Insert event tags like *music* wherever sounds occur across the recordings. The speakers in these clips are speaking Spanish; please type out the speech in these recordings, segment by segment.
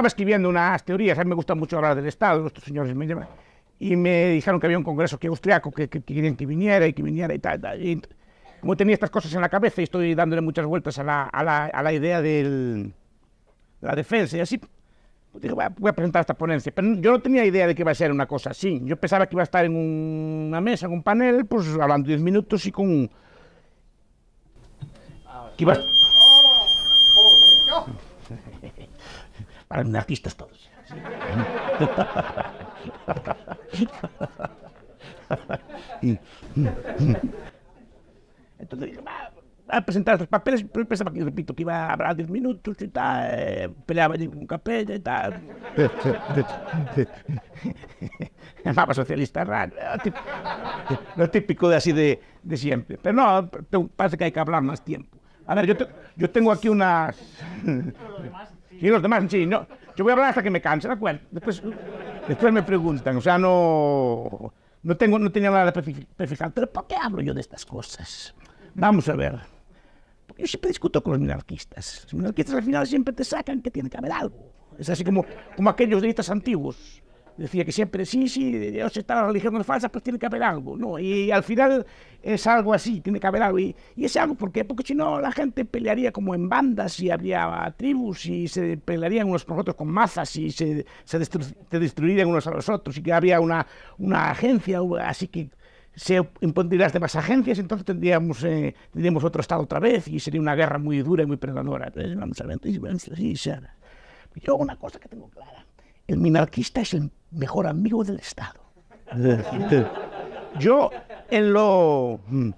estaba escribiendo unas teorías, a mí me gusta mucho hablar del Estado, estos señores me llaman, y me dijeron que había un congreso que austriaco que, querían que viniera y que viniera y tal. como tenía estas cosas en la cabeza y estoy dándole muchas vueltas a la, idea de la defensa y así, pues dije, voy a presentar esta ponencia. Pero yo no tenía idea de que iba a ser una cosa así. Yo pensaba que iba a estar en una mesa, en un panel, pues hablando 10 minutos y con... Que iba a... para anarquistas todos. Mm, mm. Entonces dije, va, a presentar los papeles, pero pensaba que, repito, que iba a hablar 10 minutos y tal, eh, peleaba allí con Capella y tal. mapa socialista raro, eh, lo típico de así de, siempre. Pero no, parece que hay que hablar más tiempo. A ver, yo, yo tengo aquí unas... Y los demás, sí, Yo voy a hablar hasta que me canse, ¿de acuerdo? Después, después me preguntan, o sea, no, no, tengo, no tenía nada prefijado. Pero ¿por qué hablo yo de estas cosas? Vamos a ver. Porque yo siempre discuto con los minarquistas. Los minarquistas al final siempre te sacan que tiene que haber algo. Es así como, como aquellos delitos antiguos decía que siempre, sí, sí, Dios está la religión falsa, pero pues tiene que haber algo, ¿no? Y al final es algo así, tiene que haber algo. Y, y es algo, ¿por qué? Porque si no, la gente pelearía como en bandas y habría tribus y se pelearían unos con otros con mazas y se, se, destruirían unos a los otros y que habría una, una agencia, así que se impondrían las demás agencias, entonces tendríamos, eh, tendríamos otro Estado otra vez y sería una guerra muy dura y muy perdonadora. Entonces, pues vamos a ver, entonces, pues, sí sí Yo una cosa que tengo clara el minarquista es el mejor amigo del Estado. *laughs* Yo, en lo... Mm,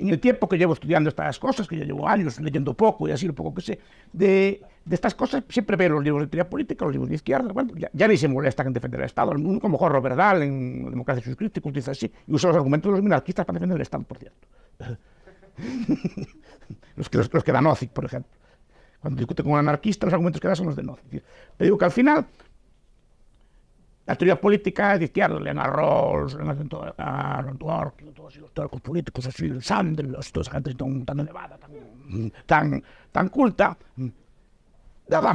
en el tiempo que llevo estudiando estas cosas, que ya llevo años leyendo poco y así lo poco que sé, de, estas cosas siempre veo los libros de teoría política, los libros de izquierda, ya, ni se molesta en defender el Estado. como Jorge Robert en Democracia y utiliza así y usa los argumentos de los minarquistas para defender el Estado, por cierto. *laughs* los, que, los, que dan por ejemplo. Cuando discute con un anarquista, los argumentos que da son los de no. Te digo que al final, la teoría política de izquierda, Leonardo Rawls, Aaron Dworkin, todos, todos los teóricos políticos, así, Sanders, toda esa gente tan, tan elevada, tan, tan, tan culta, mm,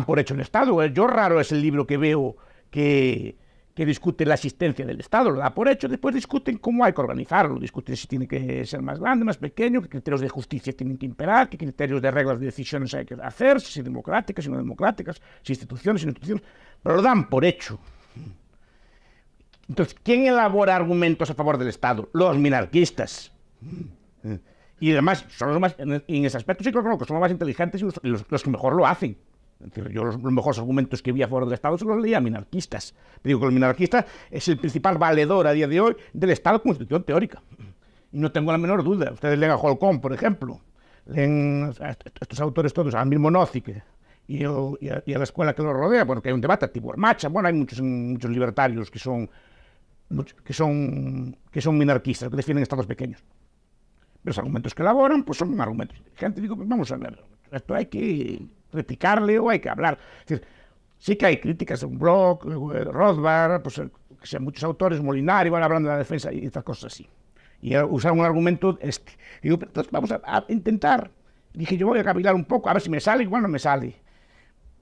por hecho el Estado. Yo raro es el libro que veo que que discuten la existencia del Estado, lo da por hecho, después discuten cómo hay que organizarlo, discuten si tiene que ser más grande, más pequeño, qué criterios de justicia tienen que imperar, qué criterios de reglas de decisiones hay que hacer, si democráticas, si no democráticas, si instituciones, instituciones, pero lo dan por hecho. Entonces, ¿quién elabora argumentos a favor del Estado? Los minarquistas. Y además, son los más, en ese aspecto sí creo que son los más inteligentes y los que mejor lo hacen. Yo los, mejores argumentos que vi a favor del Estado se los leía a minarquistas. Digo que el minarquista es el principal valedor a día de hoy del Estado constitución teórica. Y no tengo la menor duda. Ustedes leen a Holcomb, por ejemplo, leen a estos autores todos, al mismo Monozzi y, a, la escuela que lo rodea, bueno, que hay un debate, tipo Macha, bueno, hay muchos, muchos libertarios que son, que, son, que son minarquistas, que defienden estados pequeños. Pero los argumentos que elaboran pues son argumentos. Gente, digo, pues, vamos a ver, esto hay que ...criticarle o hay que hablar. sí que hay críticas en un blog, Rothbard, pues, eh, que sean muchos autores, Molinari, van hablando de la defensa y estas cosas así. Y eh, usar un argumento este. digo, entonces vamos a, intentar. Dije, yo voy a cavilar un poco, a ver si me sale, igual no me sale.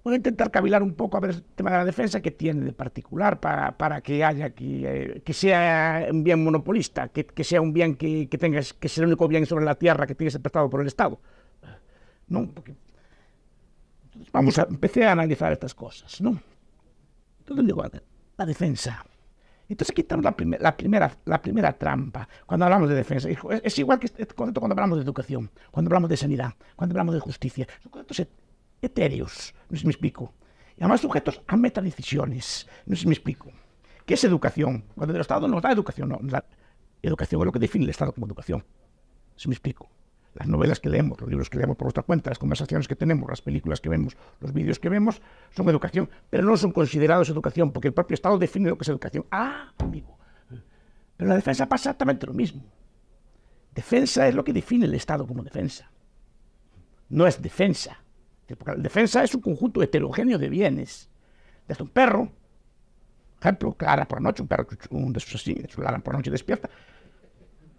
Voy a intentar cavilar un poco a ver el tema de la defensa que tiene de particular para, para que haya que, eh, que sea un bien monopolista, que, que sea un bien que, que tengas, que sea el único bien sobre la tierra que tienes prestado por el Estado. No, porque vamos a, empecé a analizar estas cosas, ¿no? Entonces digo, la defensa. Entonces quitamos la, la, primera, la primera trampa cuando hablamos de defensa. Es, igual que este, cuando hablamos de educación, cuando hablamos de sanidad, cuando hablamos de justicia. Son conceptos etéreos, no sé si me explico. Y además sujetos a metadecisiones, no sé si me explico. ¿Qué es educación? Cuando el Estado nos da educación, no. educación es lo que define el Estado como educación. ¿Se me explico? las novelas que leemos, los libros que leemos por nuestra cuenta, las conversaciones que tenemos, las películas que vemos, los vídeos que vemos, son educación, pero no son considerados educación, porque el propio Estado define lo que es educación. Ah, amigo, pero la defensa pasa exactamente lo mismo. Defensa es lo que define el Estado como defensa. No es defensa. Porque la defensa es un conjunto heterogéneo de bienes. Desde un perro, ejemplo, Clara por la noche, un perro un de sus así, por la noche despierta.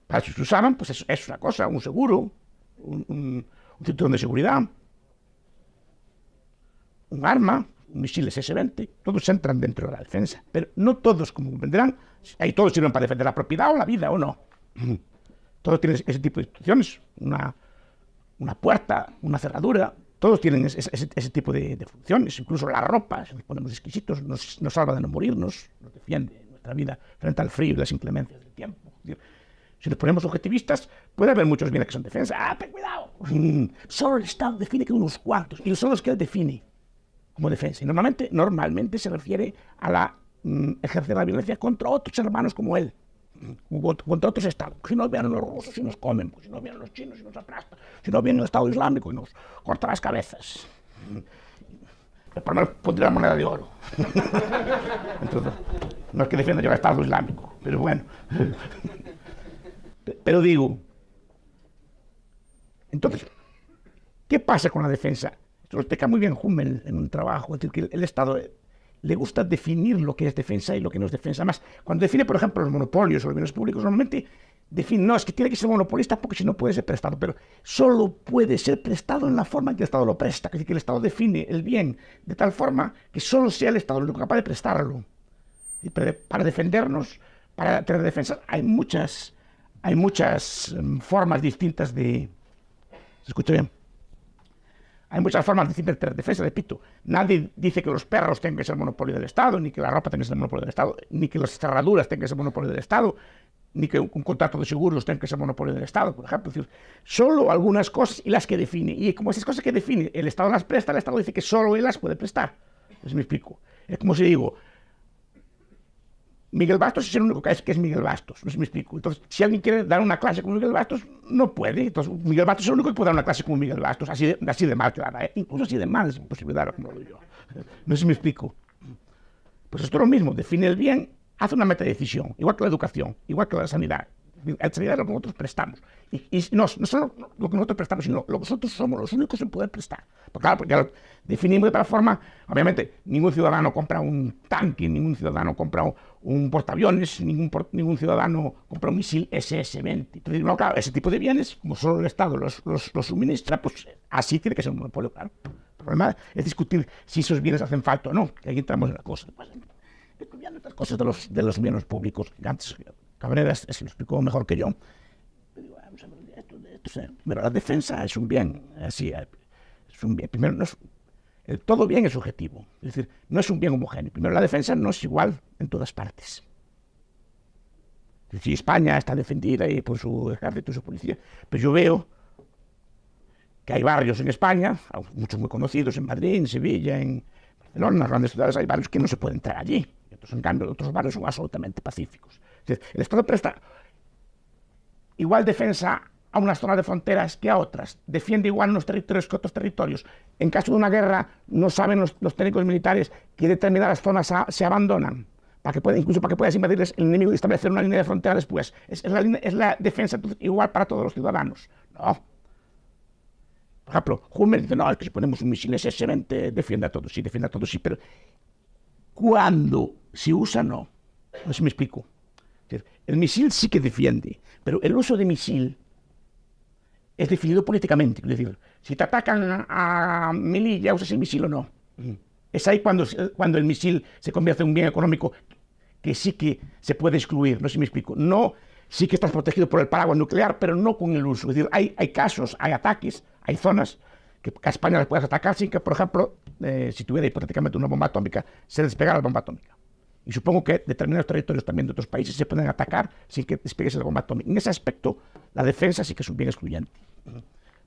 Para si se usaban, pues es una cosa, un seguro, un, un, cinturón de seguridad, un arma, un misil S-20, todos entran dentro de la defensa. Pero no todos, como comprenderán, ahí todos sirven para defender la propiedad o la vida o no. *clears throat* Todos tienen ese tipo de instituciones, una, una puerta, una cerradura, todos tienen ese, tipo de, funciones, incluso la ropa, si nos ponemos exquisitos, nos, nos salva de no morirnos, nos defiende nuestra vida frente al frío y las inclemencias del tiempo. Si nos ponemos objetivistas, puede haber muchos bienes que son defensa. ¡Ah, ten cuidado! Mm. Solo el Estado define que unos cuantos, y son los que él define como defensa. Y normalmente, normalmente se refiere a la, mm, ejercer la violencia contra otros hermanos como él, mm. contra otros estados. Si no vienen los rusos, si nos comen, pues, si no vienen los chinos, si nos aplastan, si no viene el Estado Islámico y nos corta las cabezas. Por lo menos pondría la moneda de oro. *laughs* Entonces, no es que defienda yo el Estado Islámico, pero bueno. *laughs* Pero digo, entonces, ¿qué pasa con la defensa? Esto lo explica muy bien Hummel en un trabajo, es decir, que el Estado eh, le gusta definir lo que es defensa y lo que no es defensa. más cuando define, por ejemplo, los monopolios o los bienes públicos, normalmente define, no, es que tiene que ser monopolista porque si no puede ser prestado, pero solo puede ser prestado en la forma en que el Estado lo presta. Es decir, que el Estado define el bien de tal forma que solo sea el Estado el único capaz de prestarlo. Y para defendernos, para tener defensa, hay muchas hay muchas em, formas distintas de... ¿Se escucha bien? Hay muchas formas distintas de defensa, repito. Nadie dice que los perros tengan que ser monopolio del Estado, ni que la ropa tenga que ser monopolio del Estado, ni que las cerraduras tengan que ser monopolio del Estado, ni que un, contrato de seguros tenga que ser monopolio del Estado, por ejemplo. decir, solo algunas cosas y las que define. Y como esas cosas que define, el Estado las presta, el Estado dice que solo él las puede prestar. Entonces pues me explico. Es como si digo, Miguel Bastos es el único que es, Miguel Bastos, no sé si me explico. Entonces, si alguien quiere dar una clase como Miguel Bastos, no puede. Entonces, Miguel Bastos es el único que puede dar una clase como Miguel Bastos, así de, así de mal que ¿eh? incluso así de mal es imposible darlo como lo yo. *laughs* No sé si me explico. Pues esto es lo mismo, define el bien, hace una meta de decisión, igual que la educación, igual que la sanidad, que nosotros prestamos. Y, no, no, solo lo que nosotros prestamos, sino nosotros somos los únicos en poder prestar. Porque claro, porque definimos de otra forma, obviamente, ningún ciudadano compra un tanque, ningún ciudadano compra un, portaaviones, ningún, ningún ciudadano compra un misil SS-20. Entonces, no, claro, ese tipo de bienes, como solo el Estado los, suministra, pues así tiene que ser un monopolio, claro. El problema es discutir si esos bienes hacen falta o no, y ahí entramos en la cosa. Pues, cosas de los, de los bienes públicos gigantes. Cabrera se lo explicó mejor que yo. Pero la defensa es un bien, así, eh, es un bien. Primero, todo bien es subjetivo, es decir, no es un bien homogéneo. Primero, la defensa no es igual en todas partes. Si España está defendida y por su ejército y su policía, pero pues yo veo que hay barrios en España, muchos muy conocidos en Madrid, en Sevilla, en Barcelona, en las grandes ciudades, hay barrios que no se pueden entrar allí. en cambio, otros barrios son absolutamente pacíficos. El Estado presta igual defensa a unas zonas de fronteras que a otras, defiende igual unos territorios que otros territorios. En caso de una guerra, no saben los, técnicos militares que determinadas zonas se abandonan, para que incluso para que puedas invadir el enemigo y establecer una línea de frontera después. Es, la, defensa igual para todos los ciudadanos. No. Por ejemplo, Hummel dice, no, es que si ponemos un misil S-20, defiende a todos, sí, defiende a todos, sí, pero ¿cuándo? se usa, no. No sé si me explico. El misil sí que defiende, pero el uso de misil es definido políticamente. Es decir, si te atacan a Melilla, usas el misil o no. Es ahí cuando, cuando el misil se convierte en un bien económico que sí que se puede excluir. No sé si me explico. No, sí que estás protegido por el paraguas nuclear, pero no con el uso. Es decir, hay, hay casos, hay ataques, hay zonas que a España le puedes atacar sin que, por ejemplo, eh, si tuviera hipotéticamente una bomba atómica, se despegara la bomba atómica. Y supongo que determinados territorios también de otros países se pueden atacar sin que despliegues el bomba atómica. En ese aspecto, la defensa sí que es un bien excluyente,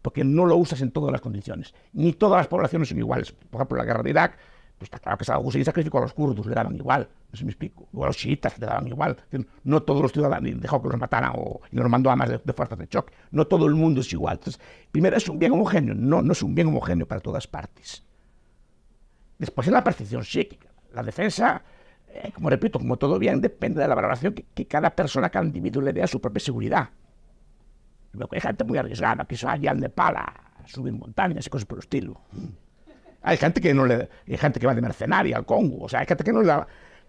porque no lo usas en todas las condiciones. Ni todas las poblaciones son iguales. Por ejemplo, la guerra de Irak, pues está claro que Saddam Hussein sacrificó a los kurdos, le daban igual, no se me explico, o a los chiitas le daban igual, no todos los ciudadanos dejó que los mataran o y los mandó a más de, de, fuerzas de choque, no todo el mundo es igual. Entonces, primero, es un bien homogéneo, no, no es un bien homogéneo para todas partes. Después es la percepción psíquica, la defensa eh, como repito, como todo bien, depende de la valoración que, cada persona, cada individuo le dé a su propia seguridad. hay gente muy arriesgada, que se vayan de pala, a subir montañas y cosas por el estilo. Hay gente que no le, hay gente que va de mercenaria al Congo, o sea, hay gente que no le da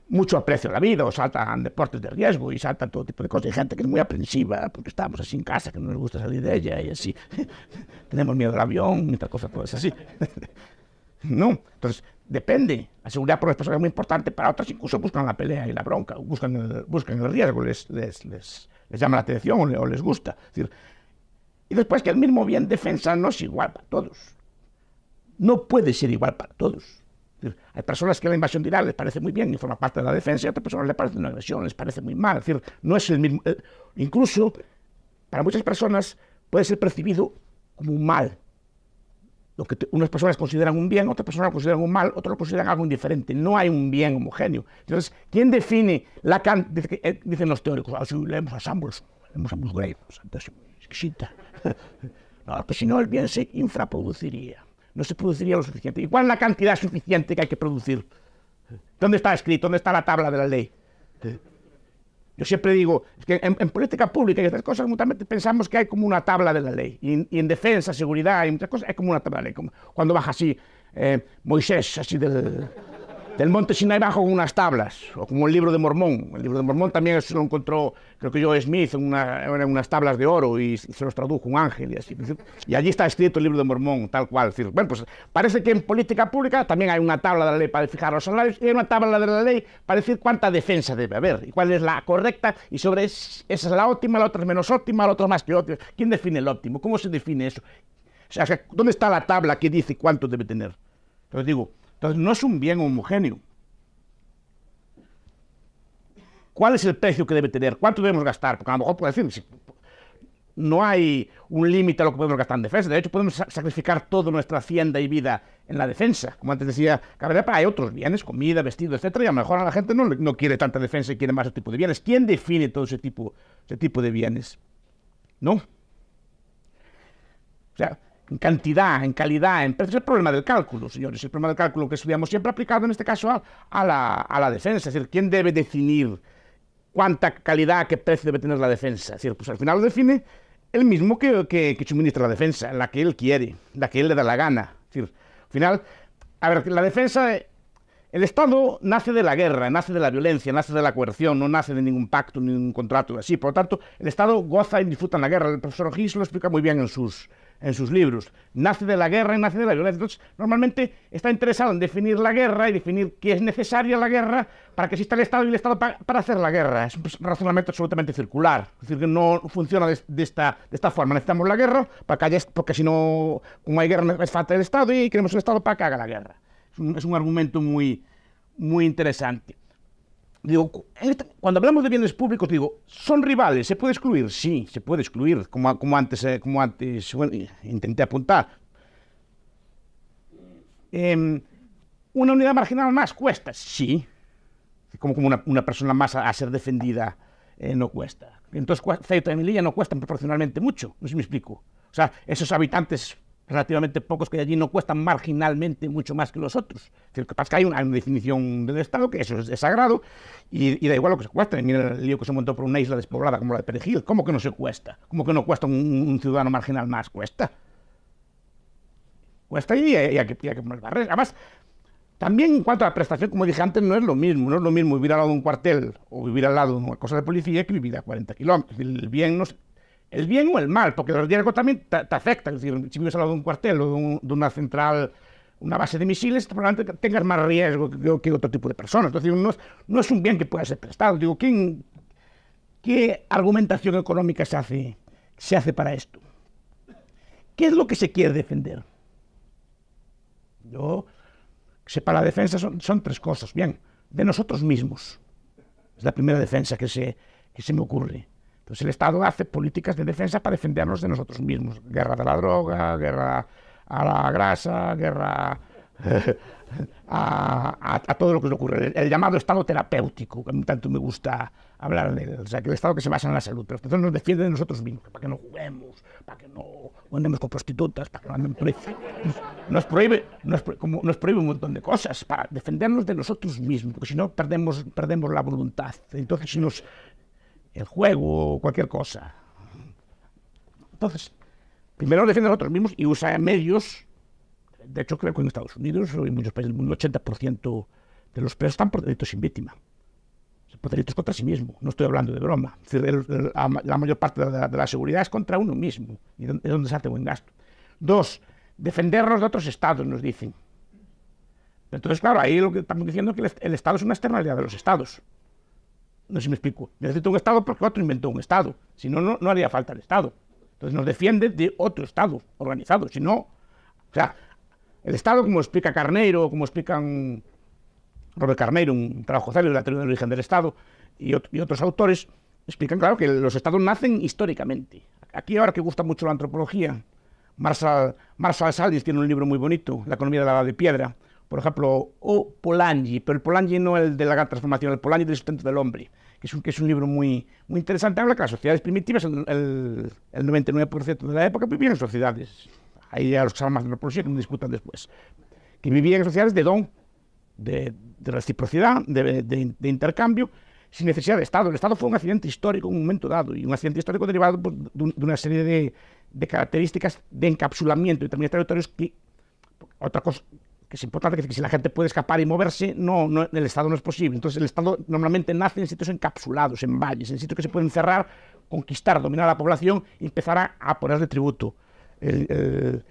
mucho aprecio a la vida, o saltan deportes de riesgo y saltan todo tipo de cosas. Hay gente que es muy aprensiva porque estamos así en casa, que no nos gusta salir de ella y así. *laughs* Tenemos miedo del avión y tal cosa, cosas pues así. *laughs* no, entonces Depende. La seguridad por las personas es muy importante. Para otras incluso buscan la pelea y la bronca, buscan el, buscan el riesgo, les, llama la atención o, les gusta. decir, y después que el mismo bien defensa no es igual para todos. No puede ser igual para todos. hay personas que la invasión de les parece muy bien y forma parte de la defensa, y a otras personas les parece una agresión, les parece muy mal. decir, no es el mismo. Eh, incluso para muchas personas puede ser percibido como un mal lo que unas personas consideran un bien, otras personas lo consideran un mal, otras lo consideran algo indiferente. No hay un bien homogéneo. Entonces, ¿quién define la cantidad? Eh, dicen los teóricos, ah, si leemos a Samuelson, leemos a Musgrave, exquisita. *laughs* No, si no, el bien se infraproduciría. No se produciría lo suficiente. ¿Y cuál es la cantidad suficiente que hay que producir? ¿Dónde está escrito? ¿Dónde está la tabla de la ley? Yo siempre digo, que en, política pública y otras cosas mutuamente pensamos que hay como una tabla de la ley. Y, en defensa, seguridad y muchas cosas, es como una tabla de la ley. Como cuando baja así eh, Moisés, así del del monte Sinai bajo con unas tablas, o como el libro de Mormón. El libro de Mormón también se lo encontró, creo que yo Smith, en, unas tablas de oro y se los tradujo un ángel y así. Y allí está escrito el libro de Mormón, tal cual. Bueno, pues parece que en política pública también hay una tabla de la ley para fijar los salarios y hay una tabla de la ley para decir cuánta defensa debe haber y cuál es la correcta y sobre esa es la óptima, la otra es menos óptima, la otra más que óptima. ¿Quién define el óptimo? ¿Cómo se define eso? O sea, ¿dónde está la tabla que dice cuánto debe tener? Entonces digo, entonces no es un bien homogéneo. ¿Cuál es el precio que debe tener? ¿Cuánto debemos gastar? Porque a lo mejor puede decir, no hay un límite a lo que podemos gastar en defensa. De hecho, podemos sacrificar toda nuestra hacienda y vida en la defensa. Como antes decía Cabrera, hay otros bienes, comida, vestido, etcétera, y a lo mejor a la gente no, no quiere tanta defensa y quiere más ese tipo de bienes. ¿Quién define todo ese tipo, ese tipo de bienes? ¿No? O sea, en cantidad, en calidad, en precio. Es el problema del cálculo, señores. El problema del cálculo que estudiamos siempre aplicado en este caso a, la, defensa. Es decir, ¿quién debe definir cuánta calidad, qué precio debe tener la defensa? Es decir, pues al final lo define el mismo que, suministra la defensa, la que él quiere, la que él le da la gana. Es decir, al final, a ver, la defensa, el Estado nace de la guerra, nace de la violencia, nace de la coerción, no nace de ningún pacto, ningún contrato, así. Por lo tanto, el Estado goza y disfruta en la guerra. El profesor Gis lo explica muy bien en sus, en sus libros. Nace de la guerra y nace de la violencia. Entonces, normalmente está interesado en definir la guerra y definir qué es necesaria la guerra para que exista el Estado y el Estado para hacer la guerra. Es un pues, razonamiento absolutamente circular. Es decir, que no funciona de, esta, de esta forma. Necesitamos la guerra para porque si no, como hay guerra, es falta el Estado y queremos un Estado para que haga la guerra. Es un, argumento muy, muy interesante. Digo, cuando hablamos de bienes públicos, digo, ¿son rivales? ¿Se puede excluir? Sí, se puede excluir, como, como antes, eh, como antes intenté apuntar. Em, ¿Una unidad marginal más cuesta? Sí. Como, como una, persona más a, ser defendida eh, no cuesta. Entonces, Ceuta y Melilla no cuestan proporcionalmente mucho, no sé si me explico. O sea, esos habitantes relativamente pocos que allí no cuestan marginalmente mucho más que los otros. decir, que pasa que hay una, definición del Estado, que eso es, desagrado sagrado, y, da igual lo que se cueste. Mira el lío que se montó por una isla despoblada como la de Perejil. ¿Cómo que no se cuesta? ¿Cómo que no cuesta un, ciudadano marginal más? Cuesta. Cuesta y, y, hay, que, poner barreras. Además, también en cuanto a la prestación, como dije antes, no es lo mismo. No es lo mismo vivir al lado de un cuartel o vivir al lado de una cosa de policía que vivir a 40 kilómetros. El bien no el bien o el mal, porque el riesgo también te, afecta. Es si vives al lado de un cuartel o de, una central, una base de misiles, probablemente tengas más riesgo que, otro tipo de personas. Entonces, no es, un bien que pueda ser prestado. Digo, ¿qué argumentación económica se hace, para esto? ¿Qué es lo que se quiere defender? Yo para la defensa son, tres cosas. Bien, de nosotros mismos. Es la primera defensa que que se me ocurre. Entonces el Estado hace políticas de defensa para defendernos de nosotros mismos. Guerra de la droga, guerra a la grasa, guerra *laughs* a, todo lo que nos ocurre. El, llamado estado terapéutico, que a mí tanto me gusta hablar de él. O sea, que el estado que se basa en la salud. Pero nos defiende de nosotros mismos, para que no juguemos, para que no andemos con prostitutas, para que no andemos... Nos, prohíbe, nos, nos prohíbe un montón de cosas para defendernos de nosotros mismos, porque si no perdemos, perdemos la voluntad. Entonces, si nos el juego o cualquier cosa. Entonces, primero defienden a nosotros mismos y usan medios. De hecho, creo que en Estados Unidos o en muchos países del mundo, el 80% de los presos están por delitos sin víctima. Por delitos contra sí mismo. No estoy hablando de broma. Es la, mayor parte de la, seguridad es contra uno mismo. Y es donde se hace buen gasto. Dos, defendernos de otros estados, nos dicen. Entonces, claro, ahí lo que estamos diciendo es que el Estado es una externalidad de los estados. No sé si me explico. Necesito un Estado porque otro inventó un Estado. Si no, no, haría falta el Estado. Entonces nos defiende de otro Estado organizado. Si no, o sea, el Estado, como explica Carneiro, como explican Robert Carneiro, un trabajo célebre de la teoría del origen del Estado, y, otros autores, explican, claro, que los Estados nacen históricamente. Aquí ahora que gusta mucho la antropología, Marshall, Marshall tiene un libro muy bonito, La economía de la edad de piedra, por ejemplo, o Polanyi, pero el Polanyi no el de la gran transformación, el Polanyi del sustento del hombre, que es un, que es un libro muy, muy interesante. Habla que las sociedades primitivas, el, 99% de la época, vivían en sociedades. Ahí ya los que saben más de Policía que no discutan después. Que vivían en sociedades de don, de, de reciprocidad, de, intercambio, sin necesidad de Estado. El Estado fue un accidente histórico en un momento dado, y un accidente histórico derivado pues, de, una serie de, características de encapsulamiento de determinados territorios que, otra cosa que es importante, que si la gente puede escapar y moverse, no, no, el Estado no es posible. Entonces el Estado normalmente nace en sitios encapsulados, en valles, en sitios que se pueden cerrar, conquistar, dominar la población y empezar a, ponerle tributo. en,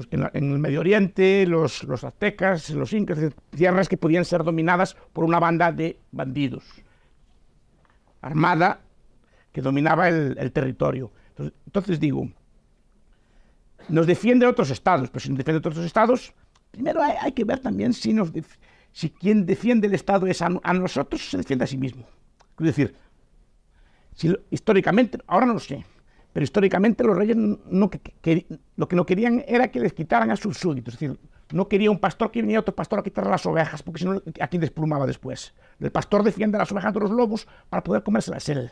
el Medio Oriente, los, aztecas, los incas, tierras que podían ser dominadas por una banda de bandidos armada que dominaba el, territorio. Entonces, entonces digo, nos defienden otros estados, pero si nos defienden otros estados, primero hay, que ver también si, quien defiende el Estado es a, nosotros nosotros, se defiende a sí mismo. Es decir, históricamente, ahora no lo sé, pero históricamente los reyes no, que, lo que no querían era que les quitaran a sus súbditos. Es decir, no quería un pastor que viniera otro pastor a quitarle las ovejas, porque si no, ¿a quién desplumaba después? El pastor defiende a las ovejas de los lobos para poder comérselas él.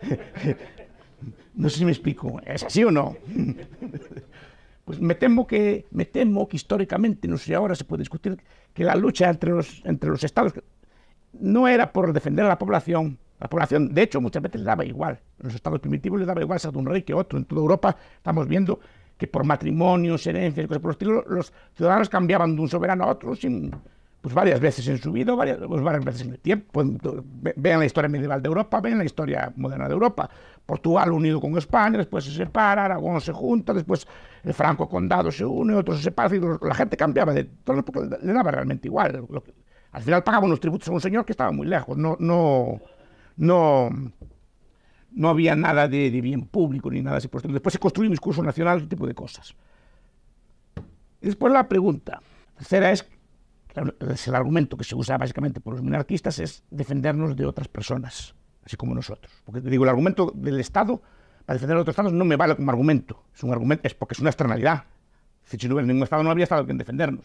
*laughs* no sé si me explico, ¿es así o no? *laughs* Pues me temo que, me temo que históricamente, no sé si ahora se puede discutir, que la lucha entre los, entre los estados no era por defender a la población. La población, de hecho, muchas veces le daba igual. En los estados primitivos le daba igual ser de un rey que otro. En toda Europa estamos viendo que por matrimonios, herencias, cosas por los estilo, los ciudadanos cambiaban de un soberano a otro sin, pues varias veces en su vida, varias, pues varias veces en el tiempo. Pues, vean la historia medieval de Europa, vean la historia moderna de Europa. Portugal unido con España, después se separa, Aragón se junta, después el Franco Condado se une, otros se separa, la gente cambiaba de todo, le daba realmente igual. al final pagaban los tributos a un señor que estaba muy lejos, no, no, no, no había nada de, bien público ni nada así. después se construyó un discurso nacional, ese tipo de cosas. Y después la pregunta tercera es el argumento que se usa básicamente por los monarquistas es defendernos de otras personas, así como nosotros. Porque digo, el argumento del Estado para defender a otros Estados no me vale como argumento. Es un argumento, es porque es una externalidad. Si, no hubiera ningún Estado, no habría Estado quien defendernos.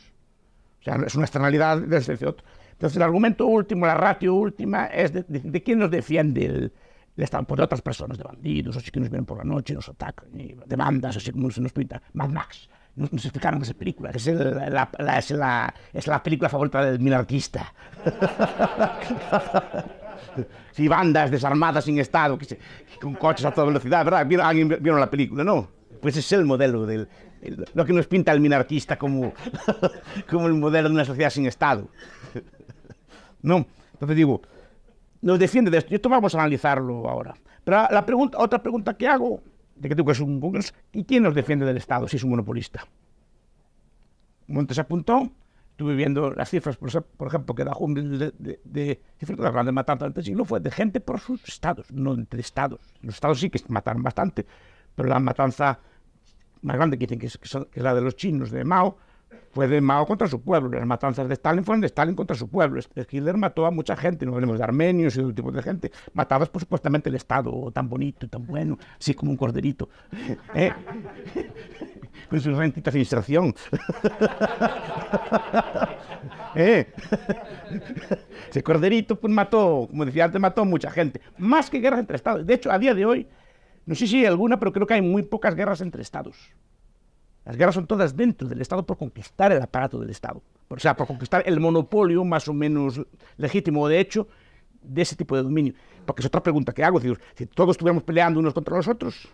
O sea, es una externalidad desde Entonces, el argumento último, la ratio última, es de, quién nos defiende el, Estado. Por otras personas, de bandidos, o si que nos vienen por la noche, nos atacan, y de bandas, así como se nos pinta. Mad Max. Nos, explicaron esa película, que es, la, es, la, es la película favorita del minarquista. *laughs* sí, bandas desarmadas sin Estado, que con coches a toda velocidad, ¿verdad? ¿Vieron, ¿Alguien vieron la película? No. Pues es el modelo del... lo que nos pinta el minarquista como, *laughs* como el modelo de una sociedad sin Estado. *laughs* No, entonces digo, nos defiende de esto. Y esto vamos a analizarlo ahora. Pero la pregunta, otra pregunta que hago de que tú un Google, ¿y quién nos defiende del Estado si es un monopolista? Montes apuntó, estuve viendo las cifras, por, ejemplo, que da un de, de, cifras de grandes matanzas siglo fue de gente por sus estados, no entre estados. Los estados sí que mataron bastante, pero la matanza más grande que dicen que es la de los chinos de Mao, fue de Mao contra su pueblo, las matanzas de Stalin fueron de Stalin contra su pueblo. Hitler mató a mucha gente, no hablemos de armenios y de otro tipo de gente. Matados por supuestamente, el Estado, oh, tan bonito, y tan bueno, así como un corderito, *laughs* ¿eh? *laughs* con sus rentitas de inserción. *laughs* ¿Eh? Ese corderito pues, mató, como decía antes, mató a mucha gente, más que guerras entre Estados. De hecho, a día de hoy, no sé si hay alguna, pero creo que hay muy pocas guerras entre Estados. Las guerras son todas dentro del Estado por conquistar el aparato del Estado. O sea, por conquistar el monopolio más o menos legítimo de hecho de ese tipo de dominio. Porque es otra pregunta que hago. Si, si todos estuviéramos peleando unos contra los otros,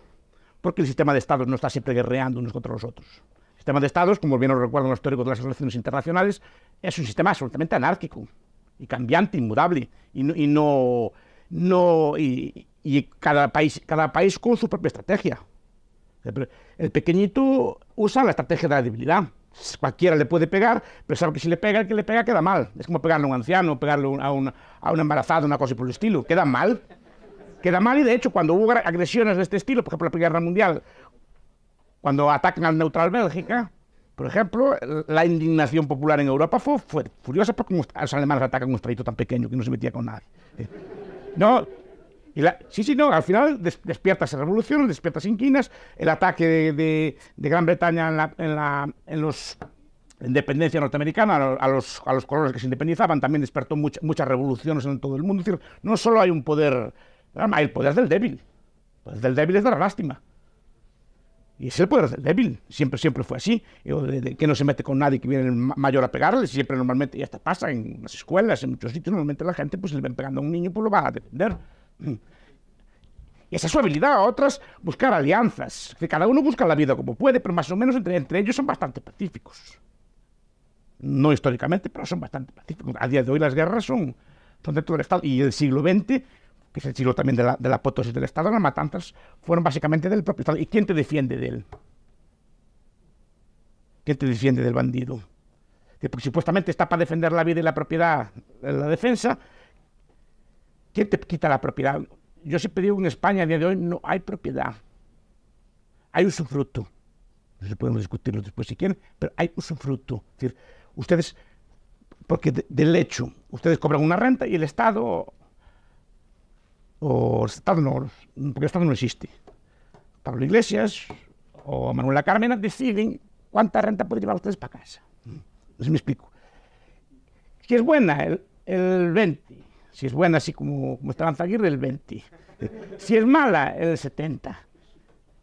¿por qué el sistema de Estados no está siempre guerreando unos contra los otros? El sistema de Estados, como bien lo recuerdan los teóricos de las relaciones internacionales, es un sistema absolutamente anárquico y cambiante, inmutable, y no, y no, y, y cada país, cada país con su propia estrategia. El pequeñito usa la estrategia de la debilidad. Cualquiera le puede pegar, pero sabe que si le pega, el que le pega queda mal. Es como pegarle a un anciano, pegarle a un, embarazado, una cosa por el estilo. Queda mal. Queda mal y de hecho cuando hubo agresiones de este estilo, por ejemplo la Primera Guerra Mundial, cuando atacan al neutral Bélgica, por ejemplo, la indignación popular en Europa fue, furiosa porque los alemanes atacan un estadito tan pequeño que no se metía con nadie. ¿Eh? No, sí, sí, no, al final despiertas revoluciones, despiertas inquinas, el ataque de, Gran Bretaña en, la, en, independencia norteamericana, a los, a que se independizaban, también despertó muchas revoluciones en todo el mundo. Es decir, no solo hay un poder, hay el poder del débil. El poder del débil es de la lástima. Y es el poder del débil, siempre, siempre fue así. que no se mete con nadie que viene el mayor a pegarle, siempre normalmente, y hasta pasa en las escuelas, en muchos sitios, normalmente la gente pues le ven pegando a un niño, pues lo va a defender. *clears throat* Y esa es su habilidad. a Otras, buscar alianzas. Que cada uno busca la vida como puede, pero más o menos entre, ellos son bastante pacíficos. No históricamente, pero son bastante pacíficos. A día de hoy las guerras son, dentro del Estado. Y el siglo XX, que es el siglo también de la, de del Estado, las matanzas fueron básicamente del propio Estado. ¿Y quién te defiende de él? ¿Quién te defiende del bandido? Que supuestamente está para defender la vida y la propiedad, la defensa, ¿Quién te quita la propiedad? Yo siempre digo en España, a día de hoy, no hay propiedad. Hay usufructo. si podemos discutirlo después si quieren, pero hay usufructo. Es decir, ustedes, porque del hecho, ustedes cobran una renta y el Estado, o el Estado no, porque el Estado no existe. Pablo Iglesias o Manuela Carmena deciden cuánta renta pueden llevar ustedes para casa. No ¿Mm? sé me explico. Si es buena, el, el 20, si es buena, así como, como Esperanza es el 20. Si es mala, el 70.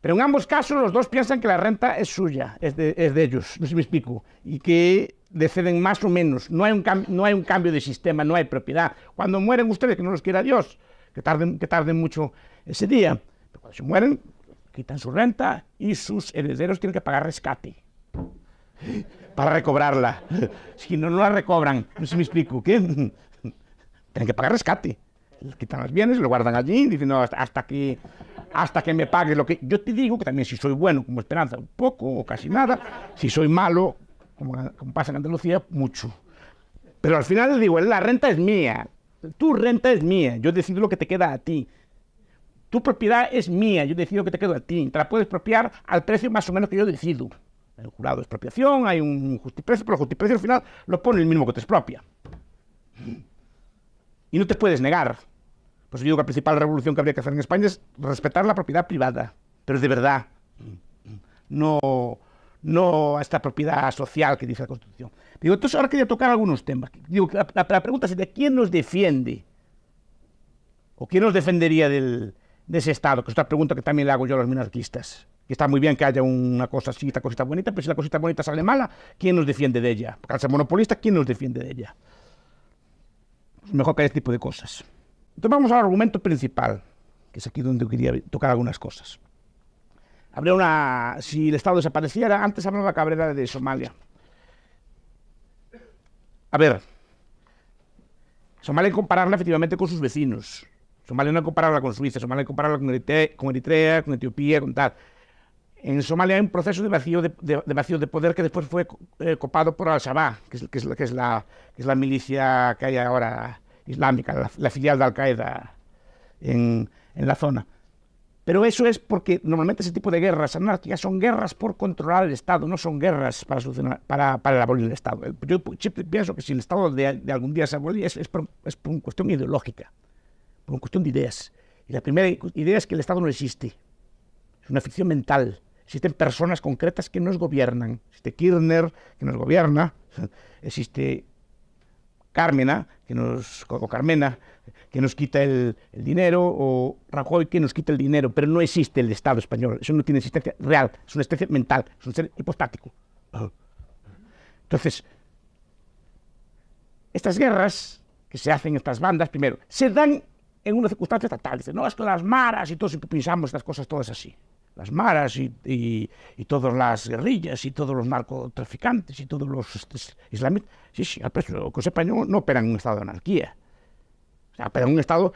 Pero en ambos casos los dos piensan que la renta es suya, es de, ellos, no se me explico, y que deceden más o menos. No hay, un no hay un cambio de sistema, no hay propiedad. Cuando mueren ustedes, que no los quiera Dios, que tarden, que mucho ese día, cuando se mueren, quitan su renta y sus herederos tienen que pagar rescate *gasps* para recobrarla. *laughs* Si no, no la recobran. No se me explico. ¿Qué? tienen que pagar rescate. Les quitan los bienes, lo guardan allí, diciendo hasta, que hasta que me pagues lo que... Yo te digo que también si soy bueno, como Esperanza, un poco o casi nada, si soy malo, como, como pasa en Andalucía, mucho. Pero al final les digo, la renta es mía, tu renta es mía, yo decido lo que te queda a ti. Tu propiedad es mía, yo decido lo que te queda a ti, te la puedes expropiar al precio más o menos que yo decido. El jurado de expropiación, hay un justiprecio, pero el justiprecio al final lo pone el mismo que te expropia. Y no te puedes negar. Pues yo digo que la principal revolución que habría que hacer en España es respetar la propiedad privada, pero es de verdad, no, no a esta propiedad social que dice la Constitución. Digo, entonces ahora quería tocar algunos temas. Digo, la, pregunta sería, ¿quién nos defiende? ¿O quién nos defendería de ese Estado? Que es otra pregunta que también le hago yo a los minarquistas. Que está muy bien que haya una cosa así, esta cosita bonita, pero si la cosita bonita sale mala, ¿quién nos defiende de ella? Porque al ser monopolista, ¿quién nos defiende de ella? mejor que este tipo de cosas. Entonces vamos al argumento principal, que es aquí donde quería tocar algunas cosas. Habría una, si el Estado desapareciera, antes hablaba Cabrera de Somalia. A ver, Somalia hay que compararla efectivamente con sus vecinos. Somalia no hay que compararla con Suiza, Somalia hay que compararla con, Eritrea, con Etiopía, con tal. En Somalia hay un proceso de vacío de, vacío de poder que después fue eh, copado por Al-Shabaab, que, que, que es, la, milicia que hay ahora islámica, la, filial de Al-Qaeda en, la zona. Pero eso es porque normalmente ese tipo de guerras anárquicas son guerras por controlar el Estado, no son guerras para, para, abolir el Estado. Yo pienso que si el Estado de, algún día se abolía es, por, es por una cuestión ideológica, por una cuestión de ideas. Y la primera idea es que el Estado no existe, es una ficción mental existen personas concretas que nos gobiernan. Existe Kirchner, que nos gobierna, existe Carmena, que nos, Carmena, que nos quita el, dinero, o Rajoy, que nos quita el dinero, pero no existe el Estado español. Eso no tiene existencia real, es una existencia mental, es un ser hipostático. Entonces, estas guerras que se hacen, estas bandas, primero, se dan en una circunstancia estatal. Dicen, no, es que las maras y todo, siempre pensamos estas cosas todas así las maras y, y, y, todas las guerrillas y todos los narcotraficantes y todos los islamistas. Sí, sí, al precio que españoles no, operan en un estado de anarquía. O sea, operan en un estado,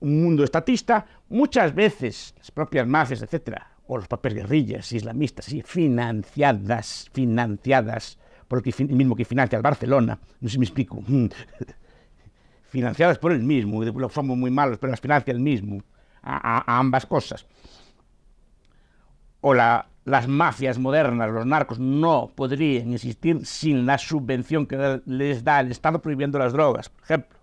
un mundo estatista, muchas veces las propias mafias, etcétera, o los papeles guerrillas islamistas, financiadas, financiadas por el, mismo que financia el Barcelona, no sé si me explico, *laughs* financiadas por el mismo, somos muy malos, pero las financia el mismo, a ambas cosas o las mafias modernas, los narcos, no podrían existir sin la subvención que les da el Estado prohibiendo las drogas, por ejemplo.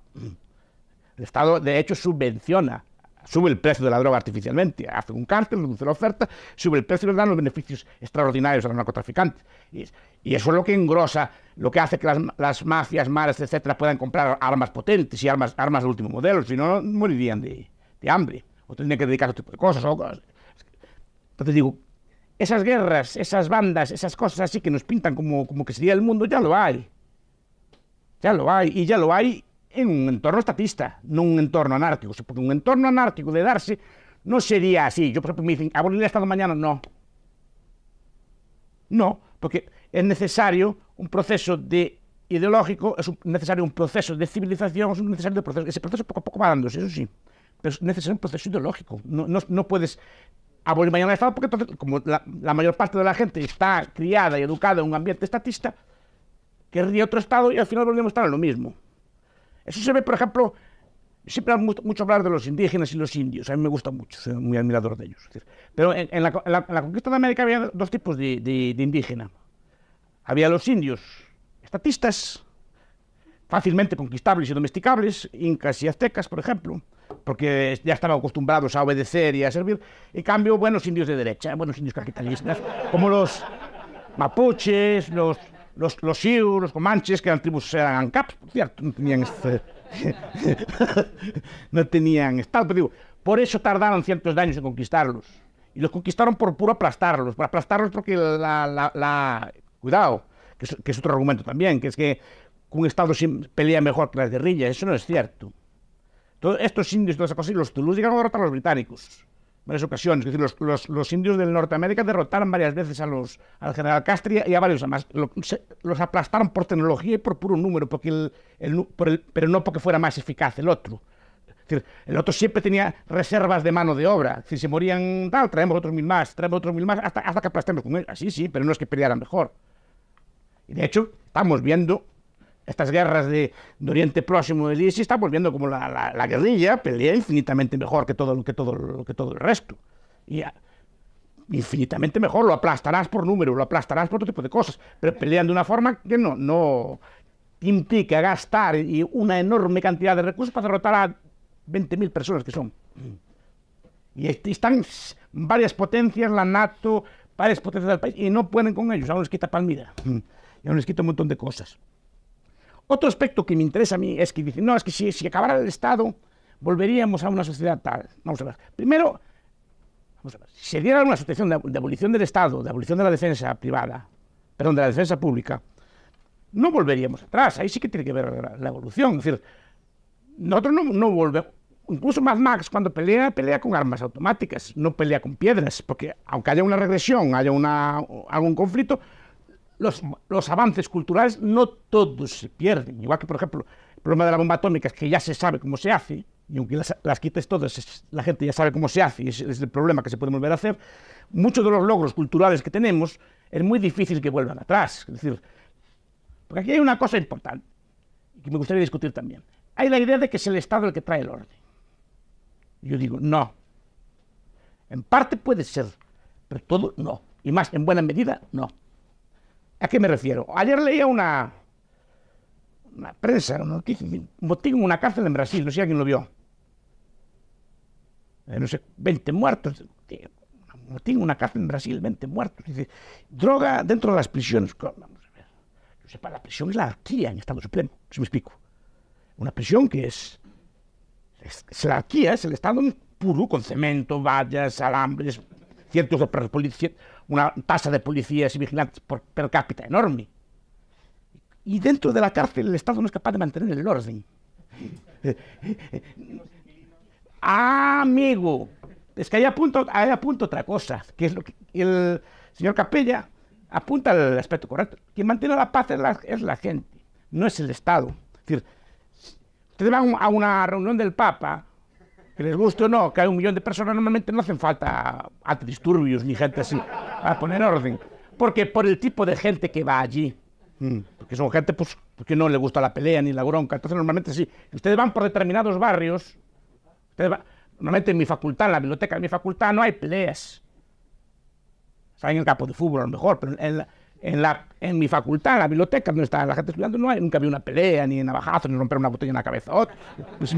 El Estado, de hecho, subvenciona, sube el precio de la droga artificialmente, hace un cártel, reduce la oferta, sube el precio y le dan los beneficios extraordinarios a los narcotraficantes. Y, eso es lo que engrosa, lo que hace que las, mafias malas, etcétera, puedan comprar armas potentes y armas, armas de último modelo, si no, morirían de, de hambre o tendrían que dedicarse a otro tipo de cosas. cosas. Entonces digo, esas guerras, esas bandas, esas cosas así que nos pintan como, como que sería el mundo, ya lo hay. Ya lo hay, y ya lo hay en un entorno estatista, no en un entorno anárquico. Porque un entorno anárquico de darse no sería así. Yo, por ejemplo, me dicen, abolir el Estado mañana, no. No, porque es necesario un proceso de ideológico, es necesario un proceso de civilización, es necesario un proceso. Ese proceso poco a poco va dándose, eso sí. Pero es necesario un proceso ideológico. no, no puedes a Bolivariana mañana de estado, porque como la, mayor parte de la gente está criada y educada en un ambiente estatista, querría otro estado y al final volvemos a estar en lo mismo. Eso se ve, por ejemplo, siempre hay mucho hablar de los indígenas y los indios, a mí me gusta mucho, soy muy admirador de ellos. Pero en, la, conquista de América había dos tipos de, de, de indígena. Había los indios estatistas, fácilmente conquistables y domesticables, incas y aztecas, por ejemplo, porque ya estaban acostumbrados a obedecer y a servir. En cambio, buenos indios de derecha, buenos indios capitalistas, como los mapuches, los, los, los los comanches, que eran tribus, eran ancaps por cierto, no tenían, este, *laughs* no tenían estado, pero por eso tardaron cientos de años en conquistarlos. Y los conquistaron por puro aplastarlos, por aplastarlos porque la... la, cuidado, que es, otro argumento también, que es que un Estado pelea mejor que las guerrillas, eso no es cierto. Todos estos indios y todas esas los Toulouse llegaron a derrotar a los británicos en varias ocasiones. Es decir, los, los, indios de Norteamérica derrotaron varias veces a los, al general Castria y a varios más. Los, aplastaron por tecnología y por puro número, porque el, por el, pero no porque fuera más eficaz el otro. Es decir, el otro siempre tenía reservas de mano de obra. Si se morían tal, traemos otros mil más, traemos otros mil más, hasta, hasta que aplastemos con él, Así sí, pero no es que pelearan mejor. Y de hecho, estamos viendo estas guerras de, Oriente Próximo de ISIS está volviendo como la, guerrilla, pelea infinitamente mejor que todo, que que todo el resto. Y infinitamente mejor, lo aplastarás por número, lo aplastarás por otro tipo de cosas, pero pelean de una forma que no, implica gastar y una enorme cantidad de recursos para derrotar a 20.000 personas que son. Y están varias potencias, la NATO, varias potencias del país, y no pueden con ellos, aún les quita Palmira, y aún les quita un montón de cosas. Otro aspecto que me interesa a mí es que dicen, no, es que si, si acabara el Estado, volveríamos a una sociedad tal. Vamos a ver. Primero, si se diera una situación de, abolición del Estado, de abolición de la defensa privada, perdón, de la defensa pública, no volveríamos atrás. Ahí sí que tiene que ver la, evolución. Es decir, nosotros no, no volvemos. Incluso Mad Max cuando pelea, pelea con armas automáticas, no pelea con piedras, porque aunque haya una regresión, haya una, algún conflicto, los, avances culturales no todos se pierden. Igual que, por ejemplo, el problema de la bomba atómica es que ya se sabe cómo se hace, y aunque las, quites todas, la gente ya sabe cómo se hace y es, es, el problema que se puede volver a hacer, muchos de los logros culturales que tenemos es muy difícil que vuelvan atrás. Es decir, porque aquí hay una cosa importante que me gustaría discutir también. Hay la idea de que es el Estado el que trae el orden. Yo digo, no. En parte puede ser, pero todo no. Y más, en buena medida, no. ¿A qué me refiero? Ayer leía una, una prensa, en una cárcel en Brasil, no sé si alguien lo vio. Eh, no sé, 20 muertos. Un motín en una cárcel en Brasil, 20 muertos. Dice, droga dentro de las prisiones. Yo la prisión es la arquía en Estado Supremo, si me explico. Una prisión que es, es, la arquía, es el Estado puro, con cemento, vallas, alambres, ciertos de una tasa de policías y vigilantes por, per cápita enorme. Y dentro de la cárcel el Estado no es capaz de mantener el orden. *laughs* ah, amigo, es que ahí apunto, apunto otra cosa, que es lo que el señor Capella apunta al aspecto correcto. Quien mantiene la paz es la, es la gente, no es el Estado. Es decir, ustedes van a una reunión del Papa les guste o no, que hay un millón de personas, normalmente no hacen falta disturbios ni gente así para poner orden. Porque por el tipo de gente que va allí, mm. porque son gente pues, que no le gusta la pelea ni la bronca. Entonces, normalmente sí, ustedes van por determinados barrios, ustedes normalmente en mi facultad, en la biblioteca de mi facultad, no hay peleas. sea, en el campo de fútbol a lo mejor, pero en la, en, la, en mi facultad, en la biblioteca, donde estaba la gente estudiando, hay, nunca había una pelea, ni navajazo, ni romper una botella en la cabeza. Pues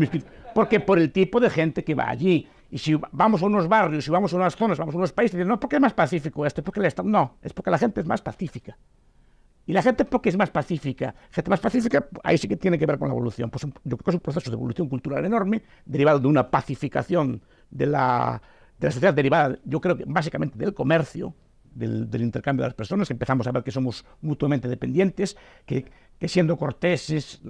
porque por el tipo de gente que va allí. Y si vamos a unos barrios, si vamos a unas zonas, vamos a unos países, dicen, no, porque es más pacífico este, porque Estado. No, es porque la gente es más pacífica. Y la gente porque es más pacífica. Gente más pacífica, ahí sí que tiene que ver con la evolución. Pues yo creo que es un proceso de evolución cultural enorme, derivado de una pacificación de la, de la sociedad, derivada, yo creo que básicamente del comercio, del, intercambio de las personas, que empezamos a ver que somos mutuamente dependientes, que, siendo corteses,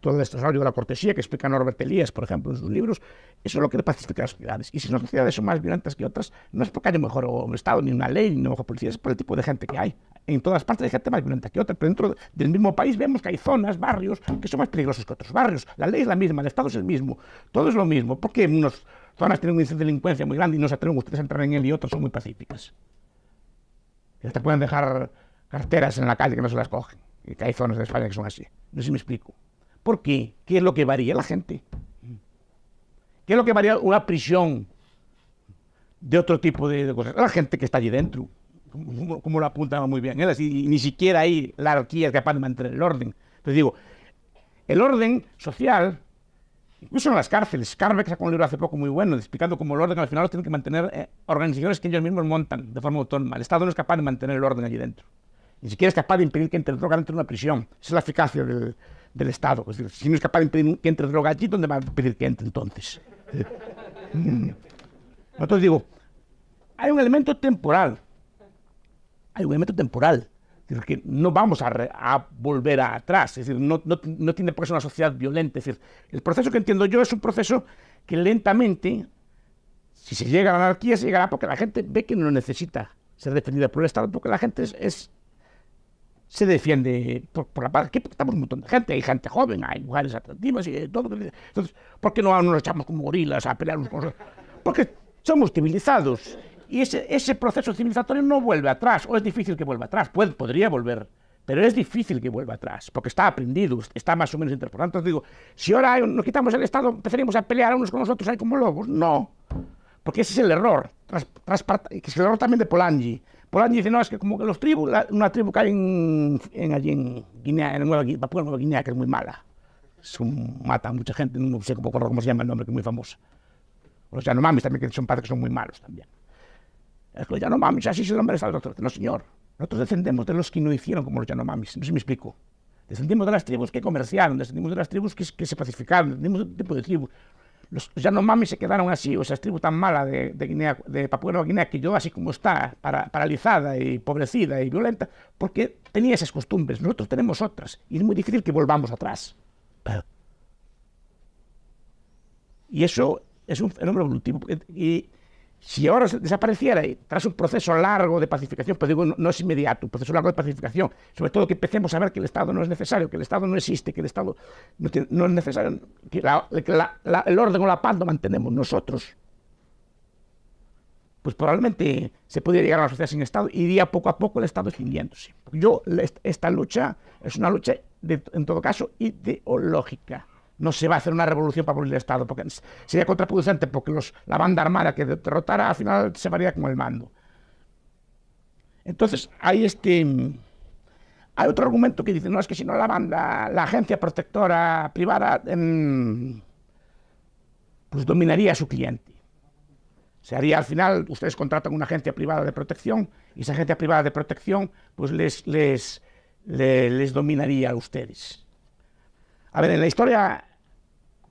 todo el desarrollo de la cortesía que explica Norbert Elías por ejemplo, en sus libros, eso es lo que pacifica las ciudades. Y si las ciudades son más violentas que otras, no es porque haya mejor Estado, ni una ley, ni una mejor policía, es por el tipo de gente que hay. En todas partes hay gente más violenta que otra, pero dentro del mismo país vemos que hay zonas, barrios, que son más peligrosos que otros barrios. La ley es la misma, el Estado es el mismo, todo es lo mismo. porque unas zonas tienen un índice de delincuencia muy grande y no se atreven ustedes a entrar en él y otras son muy pacíficas. Ya te pueden dejar carteras en la calle que no se las cogen. Y que hay zonas de España que son así. No sé si me explico. ¿Por qué? ¿Qué es lo que varía la gente? ¿Qué es lo que varía una prisión de otro tipo de, cosas? La gente que está allí dentro, como, lo apuntaba muy bien así, y ni siquiera ahí la arquía es capaz de mantener el orden. Entonces digo, el orden social Incluso en las cárceles. Carver sacó un libro hace poco muy bueno explicando cómo el orden al final los tienen que mantener eh, organizadores organizaciones que ellos mismos montan de forma autónoma. El Estado no es capaz de mantener el orden allí dentro. Ni siquiera es capaz de impedir que entre droga dentro de una prisión. Esa es la eficacia del, del Estado. Es decir, si no es capaz de impedir que entre droga allí, ¿dónde va a impedir que entre entonces? Entonces *laughs* mm. digo, hay un elemento temporal. Hay un elemento temporal decir, no vamos a, volver atrás, es decir, no, tiene por qué ser una sociedad violenta. Es decir, el proceso que entiendo yo es un proceso que lentamente, si se llega a la anarquía, se llegará porque la gente ve que no necesita ser defendida por el Estado, porque la gente es, se defiende por, la paz. Aquí estamos un montón de gente, hay gente joven, hay mujeres atractivas y todo. Entonces, ¿por qué no nos echamos como gorilas a pelearnos con nosotros? Porque somos civilizados. Y ese, proceso civilizatorio no vuelve atrás, o es difícil que vuelva atrás, Puede, podría volver, pero es difícil que vuelva atrás, porque está aprendido, está más o menos interpretado. Entonces digo, si ahora nos quitamos el Estado, ¿empezaríamos a pelear unos con los otros ahí como lobos. No, porque ese es el error, que es el error también de Polanyi. Polanyi dice, no, es que como que los tribus, una tribu que hay en, en, allí en Guinea, en Papua Nueva Guinea, que es muy mala. mata a mucha gente, no sé cómo, se llama el nombre, que es muy famoso. Los Yanomamis también, que son padres que son muy malos también los Yanomamis, así se lo han otros. No, señor. Nosotros descendemos de los que no hicieron como los Yanomamis. No sé si me explico. Descendimos de las tribus que comerciaron, descendimos de las tribus que, que se pacificaron, descendimos de un tipo de tribus. Los Yanomamis se quedaron así, o esas tribus tan malas de, Guinea, de Papua Nueva Guinea, que yo así como está, paralizada y pobrecida y violenta, porque tenía esas costumbres. Nosotros tenemos otras, y es muy difícil que volvamos atrás. Y eso es un fenómeno evolutivo. Y, si ahora desapareciera, y tras un proceso largo de pacificación, pero digo, no, es inmediato, un proceso largo de pacificación, sobre todo que empecemos a ver que el Estado no es necesario, que el Estado no existe, que el Estado no, es necesario, que, el orden o la paz lo mantenemos nosotros, pues probablemente se podría llegar a la sociedad sin Estado y iría poco a poco el Estado extinguiéndose. Yo, esta lucha es una lucha, en todo caso, ideológica no se va a hacer una revolución para abolir el Estado, porque sería contraproducente, porque la banda armada que derrotara al final se varía con el mando. Entonces, hay este... Hay otro argumento que dice, no, es que si no la banda, la agencia protectora privada, pues dominaría a su cliente. Se haría al final, ustedes contratan una agencia privada de protección y esa agencia privada de protección pues les, les, les, les dominaría a ustedes. A ver, en la historia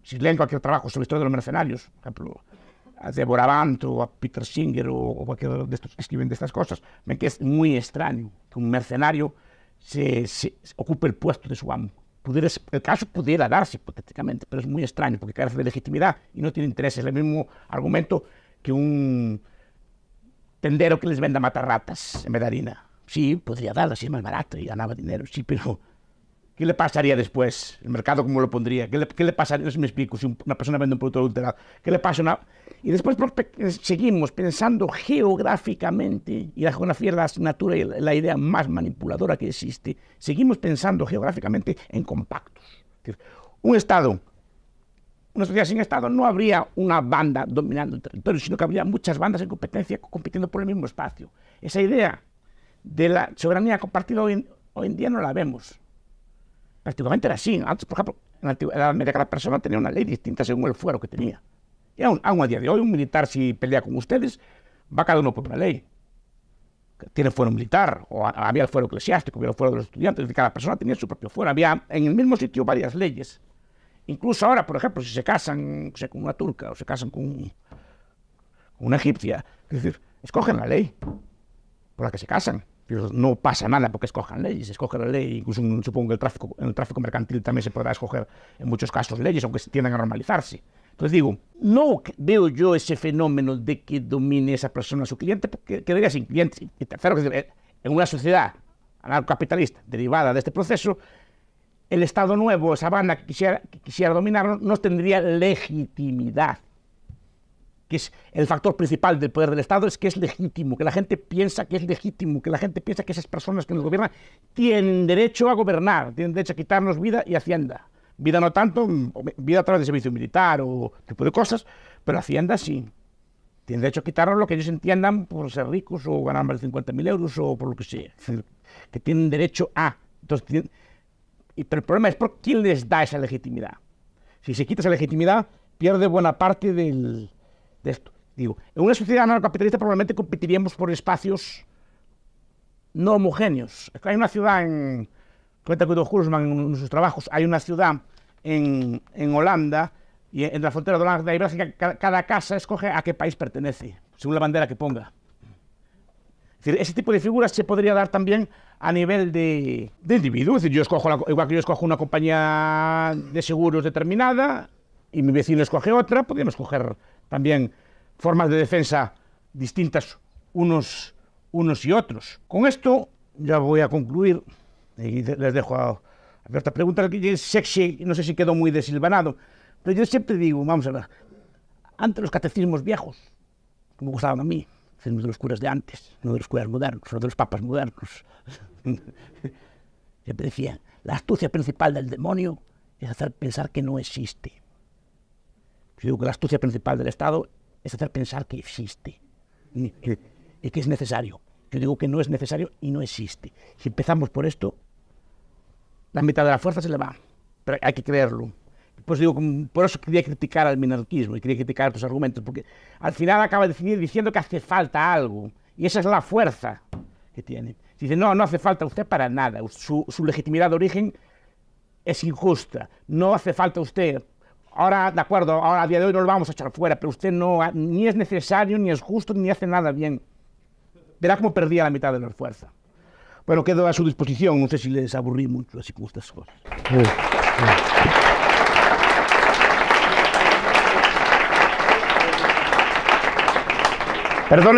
si leen cualquier trabajo sobre la historia de los mercenarios, por ejemplo, a Deborah Bant o a Peter Singer o, cualquiera cualquier de estos que escriben de estas cosas, ven que es muy extraño que un mercenario se, ocupe el puesto de su amo. Pudiera, el caso pudiera darse hipotéticamente, pero es muy extraño porque carece de legitimidad y no tiene interés. Es el mismo argumento que un tendero que les venda matarratas en vez Sí, podría darlas, si es más barato y ganaba dinero, sí, pero ¿Qué le pasaría después? ¿El mercado cómo lo pondría? ¿Qué le, pasaría? No sé si me explico, si una persona vende un producto adulterado, ¿qué le pasa? Y después seguimos pensando geográficamente, y la geografía es la asignatura y la idea más manipuladora que existe, seguimos pensando geográficamente en compactos. Un Estado, una sociedad sin Estado, no habría una banda dominando el territorio, sino que habría muchas bandas en competencia compitiendo por el mismo espacio. Esa idea de la soberanía compartida hoy en día no la vemos Prácticamente era así. Antes, por ejemplo, en la antigüedad media cada persona tenía una ley distinta según el fuero que tenía. Y aún, a día de hoy, un militar si pelea con ustedes, va cada uno por una ley. Tiene fuero militar, o había el fuero eclesiástico, había el fuero de los estudiantes, cada persona tenía su propio fuero. Había en el mismo sitio varias leyes. Incluso ahora, por ejemplo, si se casan con una turca o se casan con, con una egipcia, es decir, escogen la ley por la que se casan. Pero no pasa nada porque escojan leyes, escoge la ley, incluso supongo que el tráfico, el tráfico mercantil también se podrá escoger en muchos casos leyes, aunque se tiendan a normalizarse. Entonces digo, no veo yo ese fenómeno de que domine esa persona a su cliente, porque quedaría sin cliente. Y tercero, en una sociedad anarcocapitalista derivada de este proceso, el Estado nuevo, esa banda que quisiera, que quisiera dominarnos, no tendría legitimidad el factor principal del poder del Estado, es que es legítimo, que la gente piensa que es legítimo, que la gente piensa que esas personas que nos gobiernan tienen derecho a gobernar, tienen derecho a quitarnos vida y hacienda. Vida no tanto, mm, vida a través de servicio militar o tipo de cosas, pero hacienda sí. Tienen derecho a quitarnos lo que ellos entiendan por ser ricos o ganar más de 50.000 euros o por lo que sea. que tienen derecho a. pero el problema es por quién les da esa legitimidad. Si se quita esa legitimidad, pierde buena parte del, Digo, en una sociedad capitalista probablemente competiríamos por espacios no homogéneos. Hay una ciudad en. Cuenta en sus trabajos. Hay una ciudad en, Holanda, y en la frontera de Holanda y Brasil, cada, casa escoge a qué país pertenece, según la bandera que ponga. ese tipo de figuras se podría dar también a nivel de, individuo. Es decir, yo escojo igual que yo escojo una compañía de seguros determinada y mi vecino escoge otra, podríamos escoger también formas de defensa distintas unos, unos y otros. Con esto ya voy a concluir y les dejo a, abierta pregunta que sexy, no sé si quedó muy desilvanado, pero yo siempre digo, vamos a ver, ...ante los catecismos viejos, como gustaban a mí, de los curas de antes, no de los curas modernos, no de los papas modernos. *laughs* siempre decía, la astucia principal del demonio es hacer pensar que no existe. Yo digo que la astucia principal del Estado es hacer pensar que existe y, que es necesario. Yo digo que no es necesario y no existe. Si empezamos por esto, la mitad de la fuerza se le va, pero hay que creerlo. Pues digo, por eso quería criticar al minarquismo y quería criticar tus argumentos, porque al final acaba de definir diciendo que hace falta algo, y esa es la fuerza que tiene. Dice, no, no hace falta usted para nada, su, su legitimidad de origen es injusta, no hace falta usted ahora, de acuerdo, a día de hoy no lo vamos a echar fuera, pero usted no, ni es necesario, ni es justo, ni hace nada bien. Verá cómo perdía la mitad de la fuerza. Bueno, quedo a su disposición, no sé si les aburrí mucho así con estas cosas.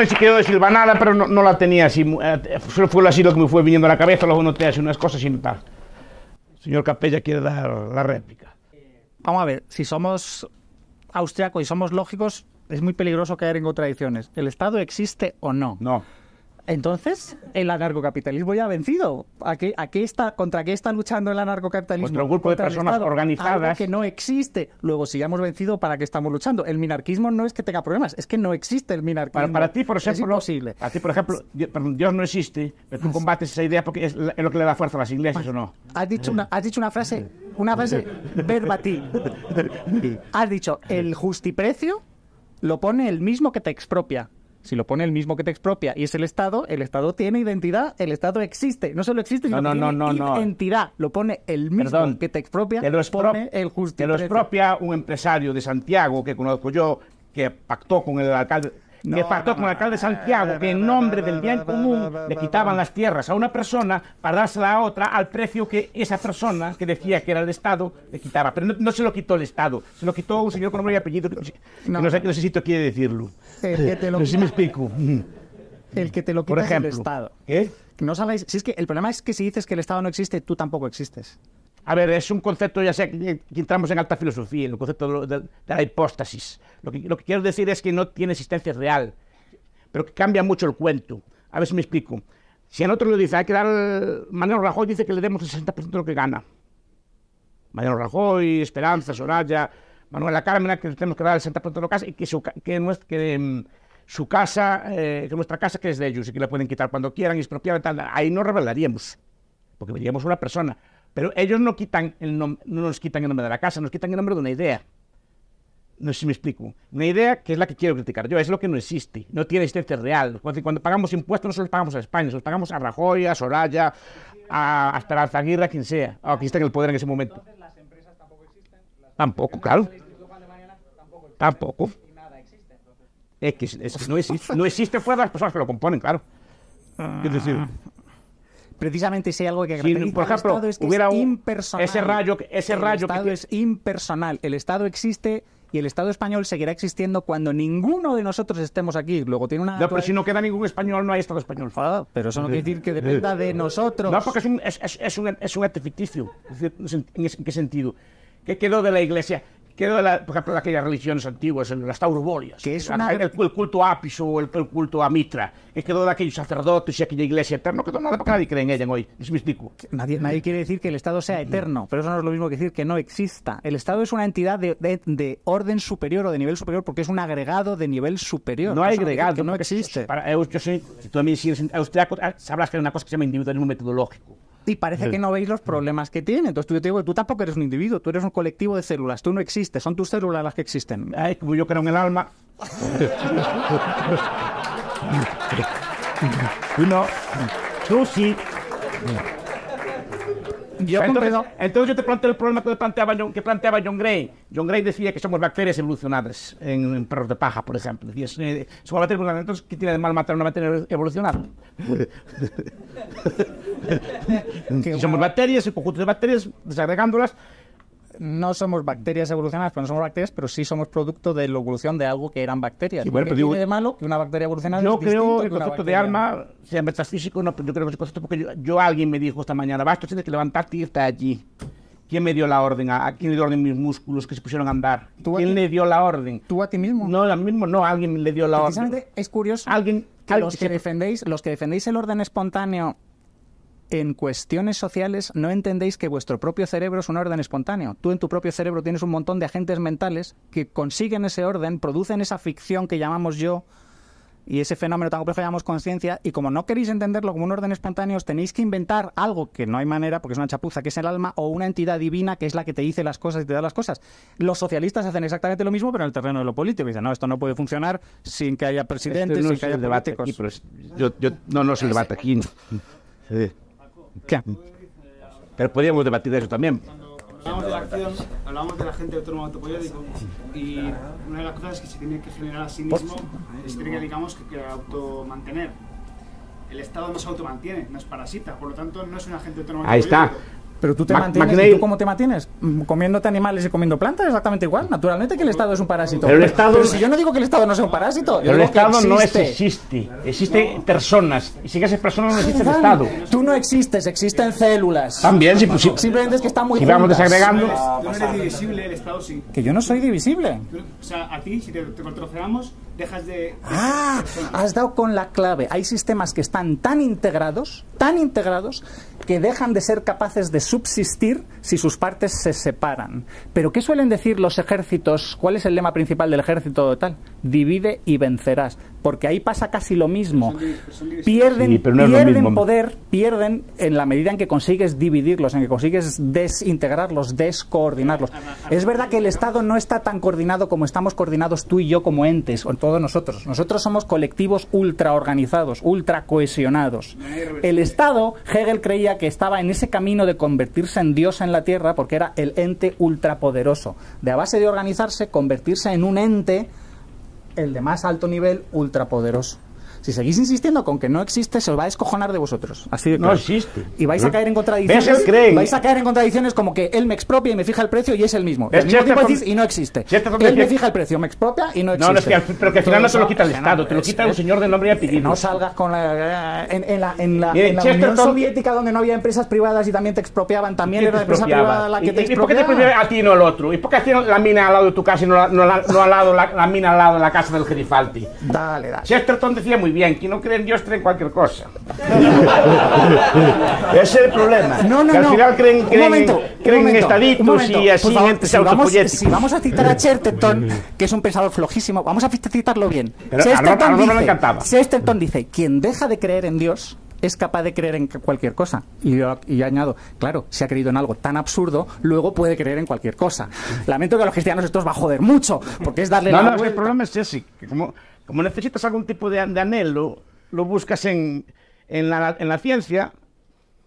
si quedo de silvanada, pero no, la tenía así. Eh, solo fue así lo que me fue viniendo a la cabeza, luego noté así unas cosas y no tal. señor Capella quiere dar la réplica vamos a ver, si somos austriacos y somos lógicos, es muy peligroso caer en contradicciones. ¿El Estado existe o no? No. Entonces, el anarcocapitalismo ya ha vencido. ¿A qué, está, ¿Contra qué está luchando el anarcocapitalismo? Contra un grupo de personas organizadas. que no existe. Luego, si ya hemos vencido, ¿para qué estamos luchando? El minarquismo no es que tenga problemas, es que no existe el minarquismo. Para, ti, por ejemplo, es ti, por ejemplo, Dios, no existe, pero tú ah, combates esa idea porque es lo que le da fuerza a las iglesias, ¿o no? Has dicho una, has dicho una frase, una frase verbatim. *laughs* Has dicho, el justiprecio lo pone el mismo que te expropia. Si lo pone el mismo que te expropia y es el Estado, el Estado tiene identidad, el Estado existe. No solo existe, sino no, tiene identidad. Lo pone el mismo que te expropia, te lo el justicia. Te lo expropia un empresario de Santiago que conozco yo, que pactó con el alcalde me pactó con el alcalde de Santiago que en nombre del bien común le quitaban las tierras a una persona para dársela a otra al precio que esa persona que decía que era el Estado le quitaba. Pero no, se lo quitó el Estado, se lo quitó un señor con nombre y apellido que no, sé, qué sé quiere decirlo. Pero sí me explico. El que te lo quita mm. el Estado. ¿Eh? No sabéis, si es que el problema es que si dices que el Estado no existe, tú tampoco existes. A ver, es un concepto, ya sé que, entramos en alta filosofía, en el concepto de, la hipóstasis. Lo que, quiero decir es que no tiene existencia real, pero que cambia mucho el cuento. A ver si me explico. Si a otro le dice, hay que dar. Manuel Rajoy dice que le demos el 60% de lo que gana. Manuel Rajoy, Esperanza, Soraya, Manuela Carmen, que tenemos que dar el 60% de lo que gana, y que su, em, casa, eh, que nuestra casa que es de ellos y que la pueden quitar cuando quieran y expropiar tal. Ahí no revelaríamos, porque veríamos una persona. Pero ellos no, quitan el no nos quitan el nombre de la casa, nos quitan el nombre de una idea. No sé si me explico. Una idea que es la que quiero criticar yo, es lo que no existe, no tiene existencia real. Cuando, pagamos impuestos no solo los pagamos a España, se los pagamos a Rajoy, a Soraya, a, a Esperanza Aguirre, a quien sea, a quien está en el poder en ese momento. Entonces, las empresas tampoco existen. tampoco, claro. Tampoco. nada existe, Es que, no, existe, no existe fuera de las personas que lo componen, claro. Es decir, ah precisamente si hay algo que por ejemplo, hubiera un, impersonal. Ese rayo, ese el rayo Estado es impersonal. El Estado existe y el Estado español seguirá existiendo cuando ninguno de nosotros estemos aquí. Luego tiene una. pero si no queda ningún español, no hay Estado español. Ah, pero eso no quiere decir que dependa de *laughs* nosotros. No, porque es un, es, es un, ficticio. ¿En qué sentido? ¿Qué quedó de la Iglesia? quedó, por ejemplo, de aquellas religiones antiguas, en las taurobolias que es una... el, culto a Apis o el, culto a Mitra, que quedó de aquellos sacerdotes y aquella iglesia eterna, que nada nadie cree en ella hoy, es místico. Nadie, nadie quiere decir que el Estado sea eterno, pero eso no es lo mismo que decir que no exista. El Estado es una entidad de, de, de orden superior o de nivel superior porque es un agregado de nivel superior. No hay agregado. no existe. Para, eh, si tú usted ah, sabrás que hay una cosa que se llama individualismo metodológico y parece que no veis los problemas que tiene. Entonces tú, yo te digo, tú tampoco eres un individuo, tú eres un colectivo de células, tú no existes, son tus células las que existen. Ay, yo creo en el alma. *laughs* no, tú sí entonces, yo te planteo el problema que planteaba, John, que planteaba John Gray. John Gray decía que somos bacterias evolucionadas en, perros de paja, por ejemplo. Decía, eh, bacterias Entonces, ¿qué tiene de mal matar una bacteria e- evolucionada? *laughs* *laughs* somos bacterias, el conjunto de bacterias, desagregándolas, no somos bacterias evolucionadas, pero no somos bacterias, pero sí somos producto de la evolución de algo que eran bacterias. Sí, bueno, de malo que una bacteria evolucionada Yo creo creo el concepto de alma, sea metafísico, no, yo creo que ese concepto porque yo, alguien me dijo esta mañana, basta, tienes que levantarte y estar allí. ¿Quién me dio la orden? ¿A, quién le dio orden mis músculos que se pusieron a andar? ¿Quién le dio la orden? ¿Tú a ti mismo? No, a mí mismo no, alguien le dio la orden. Precisamente es curioso. Alguien que los que defendéis, los que defendéis el orden espontáneo en cuestiones sociales no entendéis que vuestro propio cerebro es un orden espontáneo. Tú en tu propio cerebro tienes un montón de agentes mentales que consiguen ese orden, producen esa ficción que llamamos yo y ese fenómeno tan complejo que llamamos conciencia. Y como no queréis entenderlo como un orden espontáneo, os tenéis que inventar algo que no hay manera, porque es una chapuza, que es el alma, o una entidad divina que es la que te dice las cosas y te da las cosas. Los socialistas hacen exactamente lo mismo, pero en el terreno de lo político. Dicen, no, esto no puede funcionar sin que haya este presidente, sin que haya políticos. yo, no, no es el debate aquí. Pero podríamos debatir de eso también. Hablamos de la acción, hablamos de la gente autónoma autoperiódico y una de las cosas que se tiene que generar a sí mismo es que tiene digamos, que, que automantener. El Estado no se automantiene, no es parasita, por lo tanto no es un agente autónomo. Ahí está. Pero tú te mantienes, ¿y ¿tú cómo te mantienes? ¿Comiéndote animales y comiendo plantas? Exactamente igual. Mm. Naturalmente que el Estado es un parásito. Pero, el Estado... si yo no digo que el Estado no sea un parásito. Pero el Estado no existe. Existen personas. Y si esas personas no existe el Estado. Tú no existes, existen células. También, si, posible. Pues, Simplemente es que están muy Si vamos desagregando... Tú no divisible, el Estado sí. Que yo no soy divisible. O sea, a ti, si te, te dejas de... ah, has dado con la clave. Hay sistemas que están tan integrados, tan integrados, que dejan de ser capaces de subsistir si sus partes se separan. Pero ¿qué suelen decir los ejércitos? ¿Cuál es el lema principal del ejército tal? Divide y vencerás porque ahí pasa casi lo mismo. Pierden, poder, pierden en la medida en que consigues dividirlos, en que consigues desintegrarlos, descoordinarlos. Es verdad que el Estado no está tan coordinado como estamos coordinados tú y yo como entes, o todos nosotros. Nosotros somos colectivos ultra organizados, ultra cohesionados. El Estado, Hegel creía que estaba en ese camino de convertirse en Dios en la tierra porque era el ente ultrapoderoso. De a base de organizarse, convertirse en un ente el de más alto nivel ultrapoderoso. Si seguís insistiendo con que no existe, se os va a descojonar de vosotros. Así No existe. Y vais a caer en contradicciones. Vais a caer en contradicciones como que él me expropia y me fija el precio y es el mismo. mismo y no existe. Él me fija el precio, me expropia y no existe. No, es que, pero que al final no te lo quita el Estado, te lo quita un señor de nombre de eh, apellido. No salgas con la. Eh, en, la, en la, Unión Soviética, donde no había empresas privadas y también te expropiaban, también era la empresa privada la que te expropiaba. ¿Y, por qué te expropiaba a ti y no al otro? ¿Y por qué hacían la mina al lado de tu casa y no, al lado la, mina al lado de la casa del Gerifalti? Dale, dale. Chesterton decía muy bien. Quien no cree en Dios cree en cualquier cosa. *laughs* Ese es el problema. No, no, al final creen, creen, creen en estaditos y así si vamos, si vamos a citar a *laughs* Chesterton, que es un pensador flojísimo, vamos a citarlo bien. Chertetón Chesterton, dice, quien deja de creer en Dios es capaz de creer en cualquier cosa. Y yo, y añado, claro, si ha creído en algo tan absurdo, luego puede creer en cualquier cosa. Lamento que a los cristianos esto os va a joder mucho, porque es darle la no, El problema es ese, que como como necesitas algún tipo de, anhelo, lo buscas en, en, la, ciencia,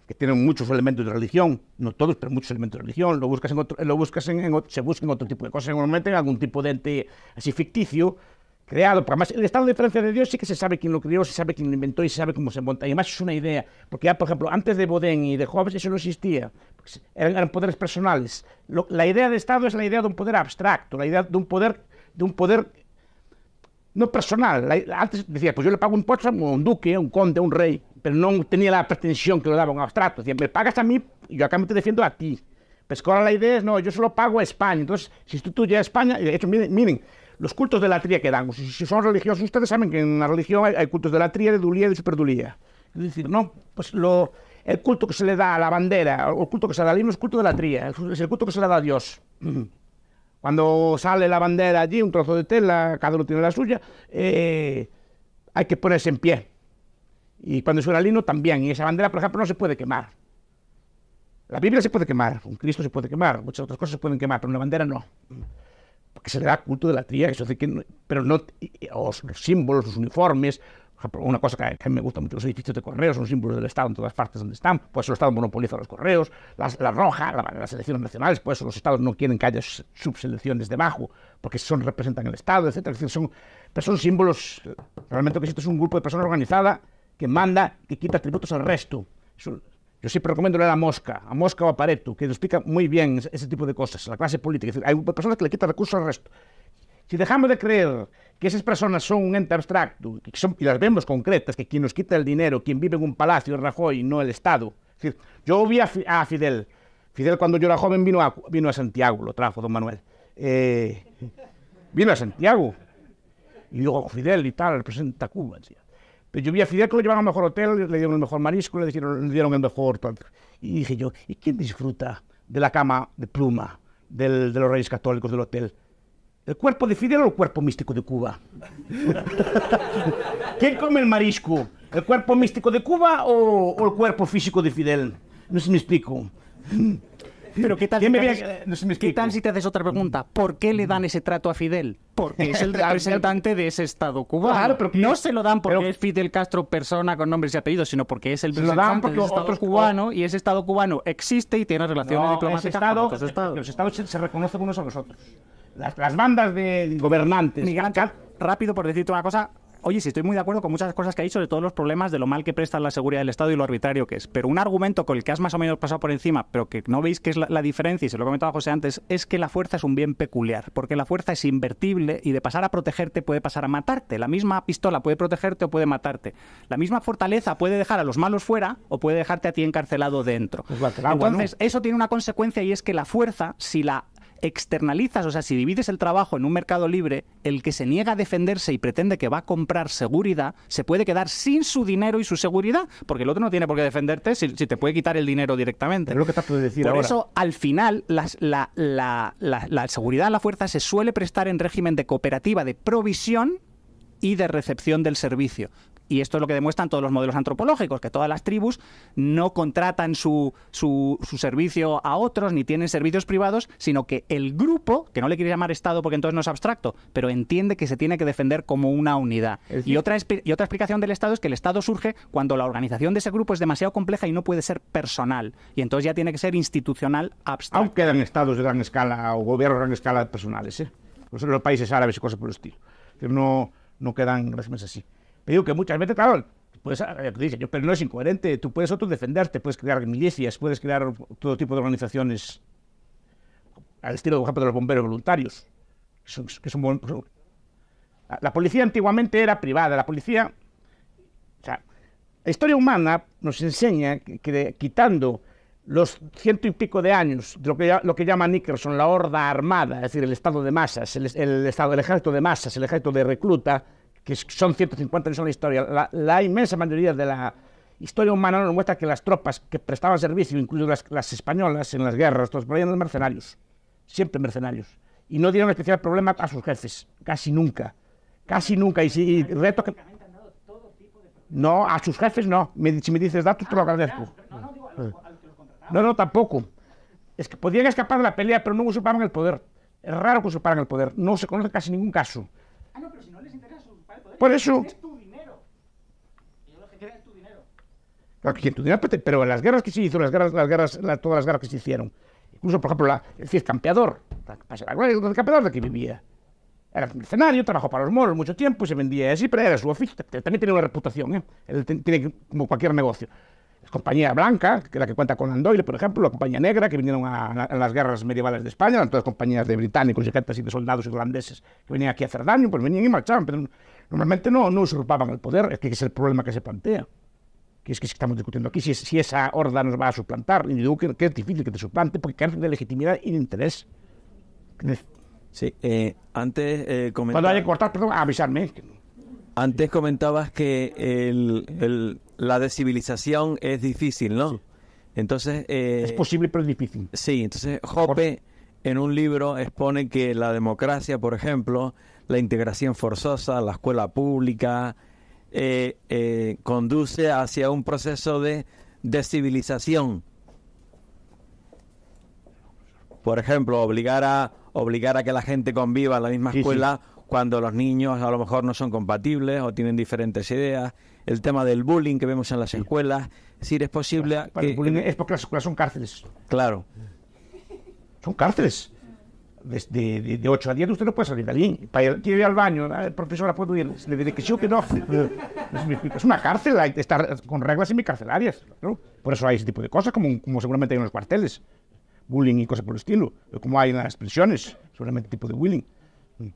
que tiene muchos elementos de religión, no todos, pero muchos elementos de religión, lo buscas en lo buscas en, se buscan en otro tipo de cosas, normalmente en algún tipo de ente así ficticio, creado, porque además el estado de diferencia de Dios sí que se sabe quién lo creó, se sabe quién lo inventó y se sabe cómo se monta, y además es una idea, porque ya, por ejemplo, antes de Bodén y de Hobbes eso no existía, pues eran, eran poderes personales, la idea de estado es la idea de un poder abstracto, la idea de un poder, de un poder no personal. Antes decía, pues yo le pago un a un duque, un conde, un rey, pero no tenía la pretensión que lo daba un abstracto. Decía, me pagas a mí, yo acá me te defiendo a ti. Pues ahora la idea es, no, yo solo pago a España. Entonces, si tú a España, de hecho, miren, los cultos de la tría que dan. Si, son religiosos, ustedes saben que en la religión hay, cultos de la tría, de dulía y de superdulía. Es decir, no, pues lo, el culto que se le da a la bandera, o el culto que se le da al himno es culto de la tría, es el culto que se le da a Dios. *clears throat* Cuando sale la bandera allí, un trozo de tela, cada uno tiene la suya, eh, hay que ponerse en pie. Y cuando el lino también. Y esa bandera, por ejemplo, no se puede quemar. La Biblia se puede quemar, un Cristo se puede quemar, muchas otras cosas se pueden quemar, pero una bandera no. Porque se le da culto de la tría, eso que, pero no, los símbolos, los uniformes, una cosa que, a mí me gusta mucho, los edificios de correos son símbolos del Estado en todas partes donde están, por eso el Estado monopoliza los correos, la roja, las elecciones nacionales, por eso los Estados no quieren que haya subselecciones debajo, porque son, representan el Estado, etcétera, decir son, son símbolos, realmente que existe es un grupo de personas organizada que manda, que quita tributos al resto. yo siempre recomiendo leer a Mosca, a Mosca o a Pareto, que explica muy bien ese, tipo de cosas, la clase política. hay personas que le quitan recursos al resto. Si dejamos de creer que esas personas son un ente abstracto y las vemos concretas, que quien nos quita el dinero, quien vive en un palacio es Rajoy, no el Estado. yo vi a, Fidel. Fidel cuando yo era joven vino a, vino a Santiago, lo trajo don Manuel. Eh, vino a Santiago. Y digo, oh, Fidel y tal, representa Cuba. Pero yo vi a Fidel que lo llevaban al mejor hotel, le dieron el mejor marisco, le dieron, el mejor... Y dije yo, ¿y quién disfruta de la cama de pluma de los reyes católicos del hotel? ¿El cuerpo de Fidel o el cuerpo místico de Cuba? *laughs* ¿Quién come el marisco? ¿El cuerpo místico de Cuba o, el cuerpo físico de Fidel? No se me explico. Pero ¿qué tal, si te, haces, otra pregunta? ¿Por qué le dan ese trato a Fidel? Porque es el *laughs* representante de ese Estado cubano. no se lo dan porque es Fidel Castro persona con nombres y apellidos, sino porque es el representante ese Estado cubano y ese Estado cubano existe y tiene relaciones no, diplomáticas con otros estados. Los Estados se reconocen unos a los otros las, bandas de gobernantes. rápido por decirte una cosa, Oye, sí, estoy muy de acuerdo con muchas cosas que ha dicho, sobre todos los problemas de lo mal que presta la seguridad del Estado y lo arbitrario que es. Pero un argumento con el que has más o menos pasado por encima, pero que no veis que es la, diferencia, y se lo he comentado a José antes, es que la fuerza es un bien peculiar, porque la fuerza es invertible y de pasar a protegerte puede pasar a matarte. La misma pistola puede protegerte o puede matarte. La misma fortaleza puede dejar a los malos fuera o puede dejarte a ti encarcelado dentro. Entonces, eso tiene una consecuencia y es que la fuerza, si la externalizas, o sea, si divides el trabajo en un mercado libre, el que se niega a defenderse y pretende que va a comprar seguridad, se puede quedar sin su dinero y su seguridad, porque el otro no tiene por qué defenderte si, te puede quitar el dinero directamente. Es lo que decir por eso, al final, la, la seguridad de la fuerza se suele prestar en régimen de cooperativa de provisión y de recepción del servicio. Y esto es lo que demuestran todos los modelos antropológicos, que todas las tribus no contratan su, su, servicio a otros ni tienen servicios privados, sino que el grupo, que no le quiere llamar Estado porque entonces no es abstracto, pero entiende que se tiene que defender como una unidad. Y otra, y otra explicación del Estado es que el Estado surge cuando la organización de ese grupo es demasiado compleja y no puede ser personal. Y entonces ya tiene que ser institucional abstracto. Aún quedan estados de gran escala o gobiernos de gran escala personales. ¿eh? los países árabes y cosas por el estilo. No, no quedan regímenes así. Pero que muchas veces, claro, pues, ah, dice, pero no es incoherente. Tú puedes otro defenderte, puedes crear milicias, puedes crear todo tipo de organizaciones al estilo, por ejemplo, de los bomberos voluntarios. Que pues, la policía antiguamente era privada. La policía. la historia humana nos enseña que, quitando los ciento y pico de años de lo que, lo que llama Nickerson la horda armada, es decir, el estado de masas, el, estado, el ejército de masas, el ejército de recluta, que son 150 en la historia, la, inmensa mayoría de la historia humana nos muestra que las tropas que prestaban servicio, incluidas las, españolas en las guerras, los eran mercenarios, siempre mercenarios, y no dieron especial problema a sus jefes, casi nunca, casi nunca, y, si, y que... No, a sus jefes no, me, si me dices datos te lo agradezco. No, no, tampoco. Es que podían escapar de la pelea, pero no usurpaban el poder. Es raro que usurparan el poder. No se conoce casi ningún caso. Ah, no, pero no por eso. Es tu dinero. tu dinero. tu dinero, pero las guerras que se hizo, las guerras, las guerras, todas las guerras que se hicieron, incluso, por ejemplo, el Cid Campeador, el Campeador de que vivía. Era mercenario, trabajó para los moros mucho tiempo y se vendía así, pero era su oficio. También tenía una reputación, ¿eh? Él tiene como cualquier negocio. La compañía blanca, que es la que cuenta con Andoyle, por ejemplo, la compañía negra, que vinieron a, las guerras medievales de España, eran todas compañías de británicos y de soldados irlandeses que venían aquí a hacer daño, pues venían y marchaban. Pero normalmente no, no usurpaban el poder, es que es el problema que se plantea. Que es que estamos discutiendo aquí, si, si esa horda nos va a suplantar, y digo que, es difícil que te suplante porque carece de legitimidad y de interés. Sí, eh, antes eh, Cuando haya cortar, perdón, avisarme. Antes comentabas que la descivilización es difícil, ¿no? Entonces... Eh, es posible, pero es difícil. Sí, entonces Hoppe en un libro expone que la democracia, por ejemplo, la integración forzosa, la escuela pública, eh, eh, conduce hacia un proceso de descivilización. Por ejemplo, obligar a, obligar a que la gente conviva en la misma escuela cuando los niños a lo mejor no son compatibles o tienen diferentes ideas. El tema del bullying que vemos en las escuelas. Es es posible... el bullying es porque las escuelas son cárceles. Claro son cárceles. De, de, 8 a 10 usted no puede salir de allí. Quiere ir al baño, ah, ¿la profesora, puede ir? Le dice que sí o que no. *laughs* Es una cárcel, hay que estar con reglas semicarcelarias. ¿no? Por eso hay ese tipo de cosas, como, como seguramente hay en los cuarteles. Bullying y cosas por el estilo. Como hay en las prisiones, seguramente tipo de bullying. Le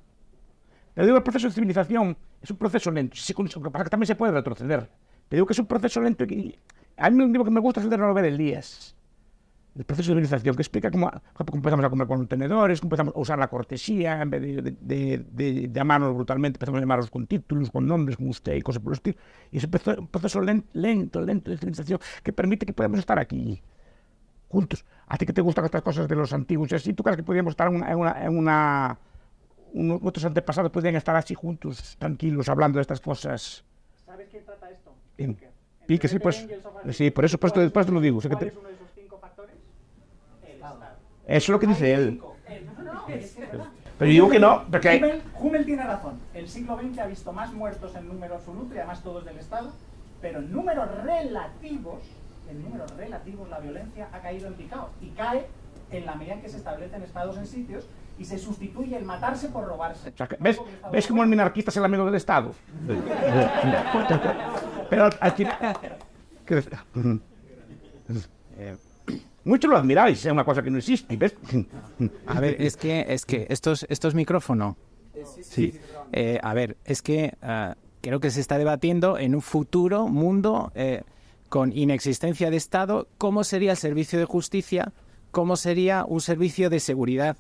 mm. digo, el proceso de civilización es un proceso lento. Sí, para que también se puede retroceder. pero digo que es un proceso lento y a mí lo único que me gusta es el de el días el proceso de civilización que explica cómo, empezamos a comer con tenedores, cómo empezamos a usar la cortesía, en vez de, de, brutalmente, empezamos a llamarnos con títulos, con nombres, con usted y cosas por el estilo. Y es un proceso lento, lento, de civilización que permite que podamos estar aquí juntos. A ti que te gustan estas cosas de los antiguos y tú crees que podríamos estar en una... unos, nuestros antepasados podrían estar así juntos, tranquilos, hablando de estas cosas. ¿Sabes quién trata esto? Pique, Pique sí, pues. Sí, por eso, por te lo digo. que eso es lo que dice él. Eh, pero digo que no, porque Hummel, tiene razón. El siglo XX ha visto más muertos en número absoluto y además todos del Estado, pero en números relativos, en números relativos la violencia ha caído en picado y cae en la medida en que se establecen estados en sitios y se sustituye el matarse por robarse. ¿Ves, ¿ves cómo el minarquista es el amigo del Estado? *laughs* pero aquí. *laughs* Eh, Muchos lo admiráis, es una cosa que no existe. *laughs* A ver, es que, es que esto, es, micrófonos. micrófono. Sí. Eh, a ver, es que ah, creo que se está debatiendo en un futuro mundo eh, con inexistencia de Estado, cómo sería el servicio de justicia, cómo sería un servicio de seguridad.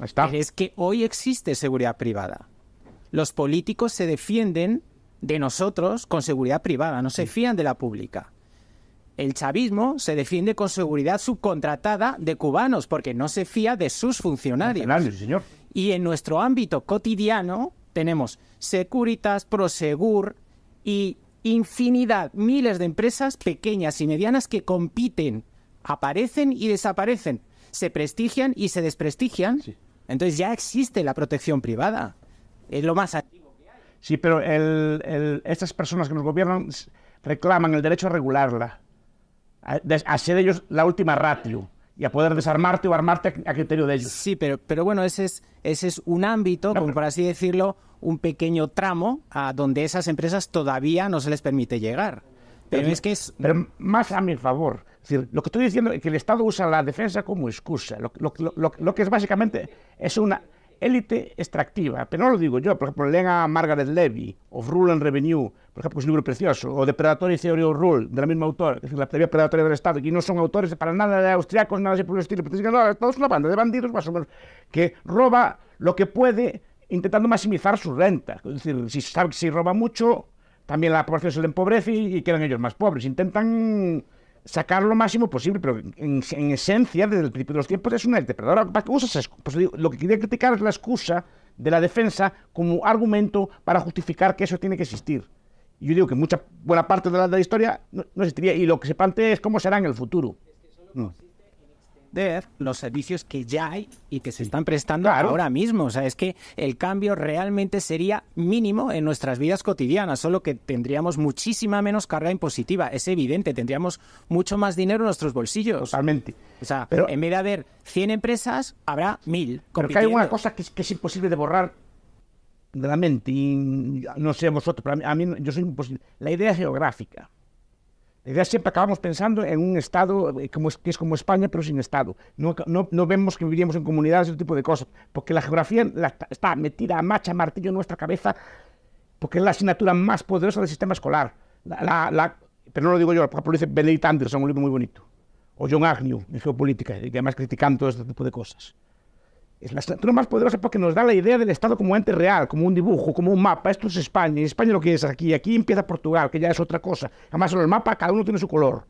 Está. Es que hoy existe seguridad privada. Los políticos se defienden de nosotros con seguridad privada, no se fían de la pública el chavismo se defiende con seguridad subcontratada de cubanos porque no se fía de sus funcionarios. señor. Y en nuestro ámbito cotidiano tenemos Securitas, Prosegur y infinidad, miles de empresas pequeñas y medianas que compiten, aparecen y desaparecen, se prestigian y se desprestigian. Entonces ya existe la protección privada. Es lo más antiguo que hay. Sí, pero estas personas que nos gobiernan reclaman el derecho a regularla a, ser ellos la última ratio y a poder desarmarte o armarte a criterio de ellos. Sí, pero, pero bueno, ese es, ese es un ámbito, por así decirlo, un pequeño tramo a donde esas empresas todavía no se les permite llegar. Pero, es que es... más a mi favor. decir, lo que estoy diciendo es que el Estado usa la defensa como excusa. Lo, lo que es básicamente es una, élite extractiva, pero no lo digo yo, por ejemplo, leen a Margaret Levy, Of Rule and Revenue, por ejemplo, que es un libro precioso, o Depredatory Predatory Theory of Rule, del mismo autor, que es la teoría predatoria del Estado, y no son autores para nada de austriacos, nada de por el estilo, pero dicen, no, todos una banda de bandidos, más o menos, que roba lo que puede intentando maximizar su renta, Es decir, si, sabe si roba mucho, también la población se le empobrece y quedan ellos más pobres. Intentan sacar lo máximo posible, pero en, esencia, desde el principio de los tiempos, es una ahora Lo que, usas pues, lo que quería criticar es la excusa de la defensa como argumento para justificar que eso tiene que existir. Y yo digo que mucha buena parte de la, historia no, existiría y lo que se plantea es cómo será en el futuro los servicios que ya hay y que se están prestando ahora mismo. O sea, es que el cambio realmente sería mínimo en nuestras vidas cotidianas, solo que tendríamos muchísima menos carga impositiva. Es evidente, tendríamos mucho más dinero en nuestros bolsillos. Totalmente. O sea, en vez de haber 100 empresas, habrá 1000. Pero hay una cosa que, es imposible de borrar de la mente, y no sé vosotros, pero a mí yo soy imposible. La idea geográfica. La idea siempre acabamos pensando en un Estado eh, que es como España, pero sin Estado. No, vemos que viviríamos en comunidades, y ese tipo de cosas, porque la geografía está metida a macha, martillo en nuestra cabeza, porque es la asignatura más poderosa del sistema escolar. pero no lo digo yo, por dice Benedict Anderson, un libro muy bonito, o John Agnew, en Geopolítica, y además criticando todo este tipo de cosas. Es la estructura más poderosa porque nos da la idea del Estado como ente real, como un dibujo, como un mapa. Esto es España, y España lo que es aquí. Aquí empieza Portugal, que ya es otra cosa. Además, en el mapa cada uno tiene su color.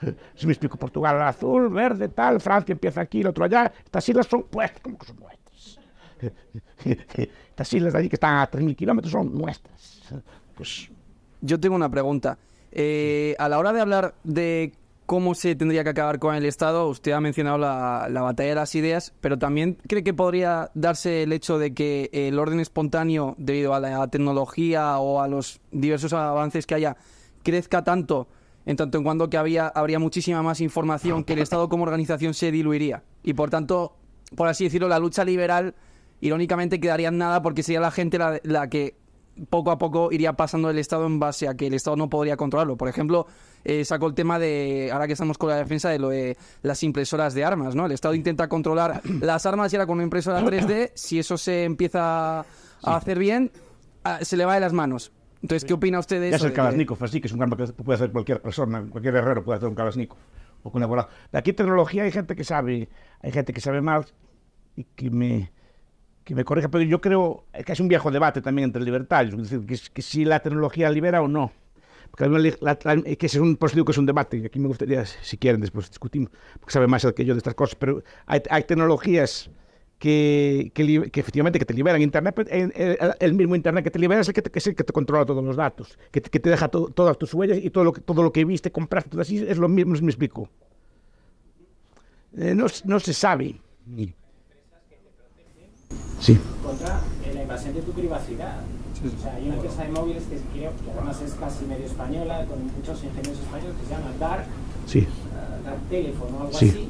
*laughs* Si me explico, Portugal azul, verde, tal, Francia empieza aquí, el otro allá. Estas islas son, pues, como que son nuestras? *laughs* Estas islas allí que están a 3.000 kilómetros son nuestras. Pues... Yo tengo una pregunta. Eh, a la hora de hablar de cómo se tendría que acabar con el Estado. Usted ha mencionado la, batalla de las ideas, pero también cree que podría darse el hecho de que el orden espontáneo, debido a la tecnología o a los diversos avances que haya, crezca tanto, en tanto en cuanto que había, habría muchísima más información, que el Estado como organización se diluiría. Y por tanto, por así decirlo, la lucha liberal, irónicamente, quedaría en nada porque sería la gente la que poco a poco iría pasando el Estado en base a que el Estado no podría controlarlo. Por ejemplo, eh, sacó el tema de, ahora que estamos con la defensa, de lo de las impresoras de armas, ¿no? El Estado intenta controlar *clears throat* las armas y ahora con una impresora 3D, si eso se empieza a hacer bien, ah, se le va de las manos. Entonces, ¿qué opina usted de eso? Ya es el Kalashnikov, así que es un arma que puede hacer cualquier persona, cualquier herrero puede hacer un Kalashnikov o con Aquí tecnología hay gente que sabe, hay gente que sabe más y que me que me corrija, pero yo creo que es un viejo debate también entre libertarios, es decir, que, si la tecnología libera o no. Porque eh, que es un, por digo que es un debate, y aquí me gustaría, si quieren, después discutimos, porque sabe más el que yo de estas cosas, pero hay, tecnologías que, efectivamente que te liberan Internet, pues, el, mismo Internet que te libera es el que te, te controla todos los datos, que te, deja todas tus huellas y todo lo que, todo lo que viste, compraste, todo así, es lo mismo, me explico. Eh, no, no se sabe. Ni contra eh, la invasión de tu privacidad. O sea, hay una empresa de móviles que creo que además es casi medio española, con muchos ingenieros españoles, que se llama Dark, sí. Eh, o algo así,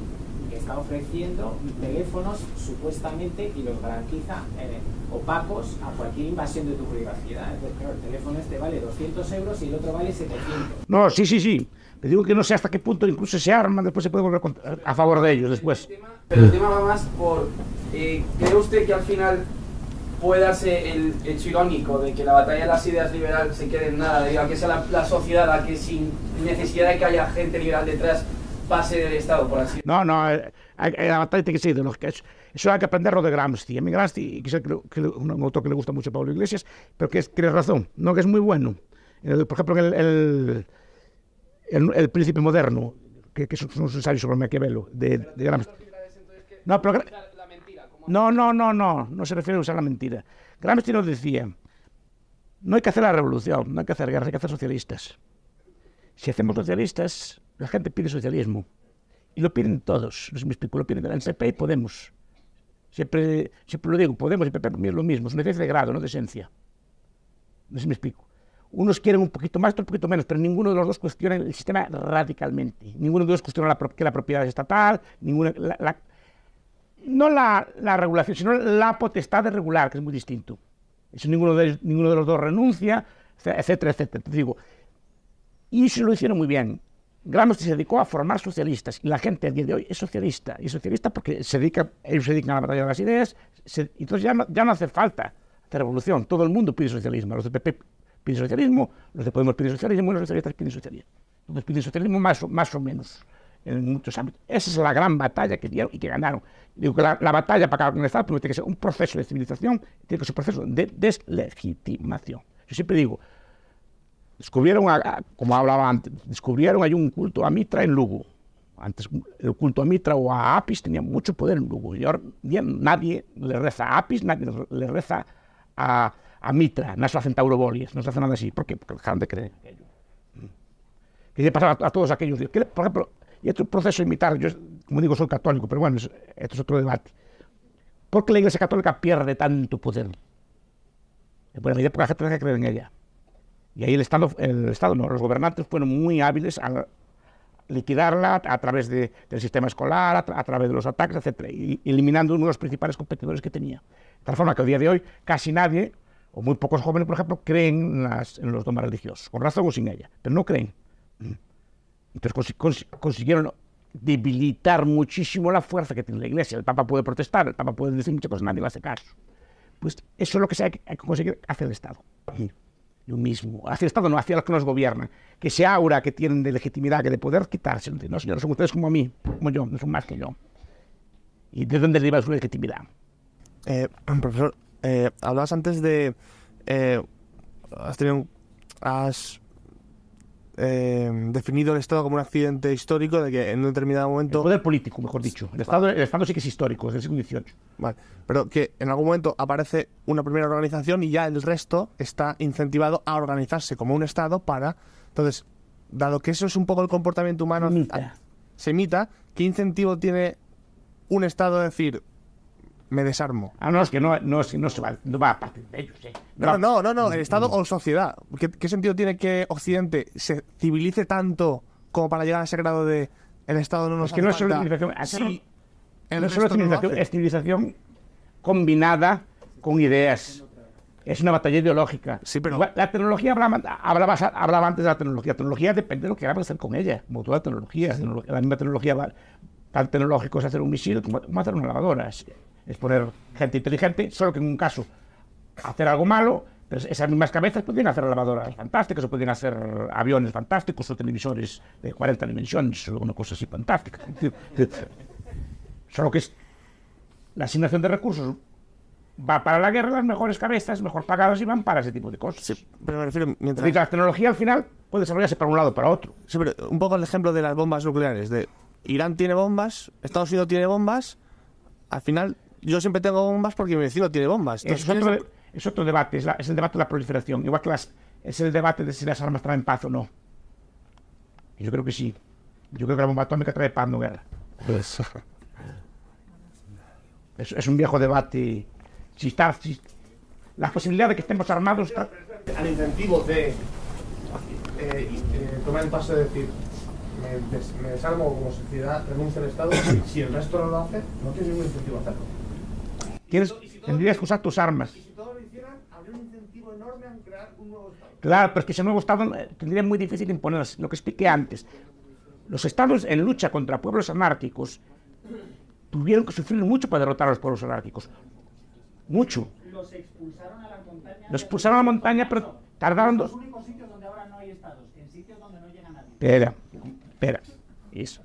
que está ofreciendo teléfonos supuestamente y los garantiza eh, opacos a cualquier invasión de tu privacidad. Entonces, claro, el teléfono este vale 200 euros y el otro vale 700. No, sí, sí, sí. Te digo que no sé hasta qué punto incluso se arma, después se puede volver a, favor de ellos después. Pero el eh. tema va más por, eh, ¿cree usted que al final pueda ser el hecho irónico de que la batalla de las ideas liberal se quede en nada, debido que sea la, sociedad a que sin necesidad de que haya gente liberal detrás pase del Estado, por así No, no, eh, la batalla tiene que ser Eso, eso hay que aprenderlo de Gramsci. A mí Gramsci, que es un autor que le gusta mucho a Pablo Iglesias, pero que tiene razón, no que es muy bueno. por ejemplo, el, el, el, príncipe moderno, que, que es un ensayo sobre Maquiavelo, de, de Gramsci. No, No, no, no, no, se refiere a usar la mentira. Gramsci nos decía, no hay que hacer la revolución, no hay que hacer guerras, hay que hacer socialistas. Si hacemos socialistas, la gente pide socialismo. Y lo piden todos, no se me explico, lo piden la PP y Podemos. Siempre, lo digo, Podemos y PP es pues lo mismo, es una diferencia de grado, no de esencia. No se me explico. Unos quieren un poquito más, otros un poquito menos, pero ninguno de los dos cuestiona el sistema radicalmente. Ninguno de los dos cuestiona la, que la propiedad es estatal, ninguna, no la, regulación, sino la potestad de regular, que es muy distinto. Eso ninguno de, ninguno de los dos renuncia, etcétera, etcétera. Y eso lo hicieron muy bien. Gramsci se dedicó a formar socialistas y la gente a día de hoy es socialista. Y es socialista porque se dedica, ellos se dedican a la batalla de las ideas. entonces ya no, hace falta hacer revolución. Todo el mundo pide socialismo. Los de PP piden socialismo, los de Podemos piden socialismo y los socialistas piden socialismo. Entonces piden socialismo más o menos en muchos ámbitos. Esa es la gran batalla que dieron y que ganaron. Digo la, batalla para cada con pues, tiene que ser un proceso de civilización, tiene que ser un proceso de deslegitimación. Yo siempre digo, descubrieron, como hablaba antes, descubrieron hay un culto a Mitra en Lugo. Antes el culto a Mitra o a Apis tenía mucho poder en Lugo. Y ahora nadie le reza a Apis, nadie le reza a, Mitra, no se hacen taurobolias, no se hacen nada así. ¿Por qué? Porque dejaron de creer ¿Qué le pasaba a todos aquellos? por ejemplo, y esto es un proceso imitar. Yo, como digo, soy católico, pero bueno, esto es otro debate. ¿Por qué la Iglesia Católica pierde tanto poder? En buena medida porque la gente que creer en ella. Y ahí el Estado, no, los gobernantes fueron muy hábiles a liquidarla a través del sistema escolar, a, través de los ataques, etc. Y eliminando uno de los principales competidores que tenía. De tal forma que a día de hoy casi nadie, o muy pocos jóvenes, por ejemplo, creen en, las, en los dogmas religiosos, con razón o sin ella, pero no creen. Entonces consiguieron debilitar muchísimo la fuerza que tiene la Iglesia. El Papa puede protestar, el Papa puede decir muchas cosas, nadie va a hacer caso. Pues eso es lo que se ha, que conseguir hacia el Estado. Lo mismo, hacia el Estado, no hacia los que nos gobiernan. Que sea aura que tienen de legitimidad, que de poder quitarse, no señores, son ustedes como a mí, como yo, no son más que yo. ¿Y de dónde deriva su legitimidad? Eh, profesor, eh, hablabas antes de... Eh, has tenido has Em, definido el Estado como un accidente histórico de que en un determinado momento... El poder político, mejor dicho. El Estado, Estado sí que es histórico, es del siglo XVIII. Vale, pero que en algún momento aparece una primera organización y ya el resto está incentivado a organizarse como un Estado para... Entonces, dado que eso es un poco el comportamiento humano... Se imita, ¿qué incentivo tiene un Estado a decir me desarmo. Ah, no, es que no, no, se va, va a partir de ellos. Eh. No, no, no, mm, el Estado mm. o sociedad. ¿Qué, ¿Qué, sentido tiene que Occidente se civilice tanto como para llegar a ese grado de el Estado no nos Es que no es solo civilización, sí, civilización es civilización combinada con ideas. Es una batalla ideológica. Sí, pero... La tecnología hablaba, hablaba, antes de la tecnología. La tecnología depende de lo que hagas hacer con ella, como toda la tecnología. La misma tecnología va, tan tecnológico es hacer un misil como hacer una lavadora es poner gente inteligente, solo que en un caso hacer algo malo, esas mismas cabezas podrían hacer lavadoras fantásticas, o podrían hacer aviones fantásticos, o televisores de 40 dimensiones, o una cosa así fantástica. *laughs* Solo que es la asignación de recursos va para la guerra, las mejores cabezas, mejor pagadas y van para ese tipo de cosas. pero mientras... la tecnología al final puede desarrollarse para un lado o para otro. un poco el ejemplo de las bombas nucleares, de Irán tiene bombas, Estados Unidos tiene bombas, al final yo siempre tengo bombas porque mi vecino tiene bombas. es, otro, debate, es, el debate de la proliferación. Igual que las, es el debate de si las armas traen paz o no. Y yo creo que sí. Yo creo que la bomba atómica trae paz, no guerra. Pues... Es, un viejo debate. Si está, La posibilidad de que estemos armados. Está... Al incentivo de eh, eh, tomar el paso de decir, me, des, desarmo como sociedad, renuncio al Estado, si el resto no lo hace, no tiene ningún incentivo a hacerlo tendrías que usar tus armas. Y si todo lo hicieran, habría un incentivo enorme a crear un nuevo Estado. Claro, pero es que ese nuevo Estado eh, tendría muy difícil imponerse, lo que expliqué antes. Los estados en lucha contra pueblos anárquicos tuvieron que sufrir mucho para derrotar a los pueblos anárquicos. Mucho. Los expulsaron a la montaña. Los expulsaron a la montaña, pero tardaron dos. Los únicos sitios donde ahora no hay estados, en sitios donde no llega nadie. Espera, espera. Eso.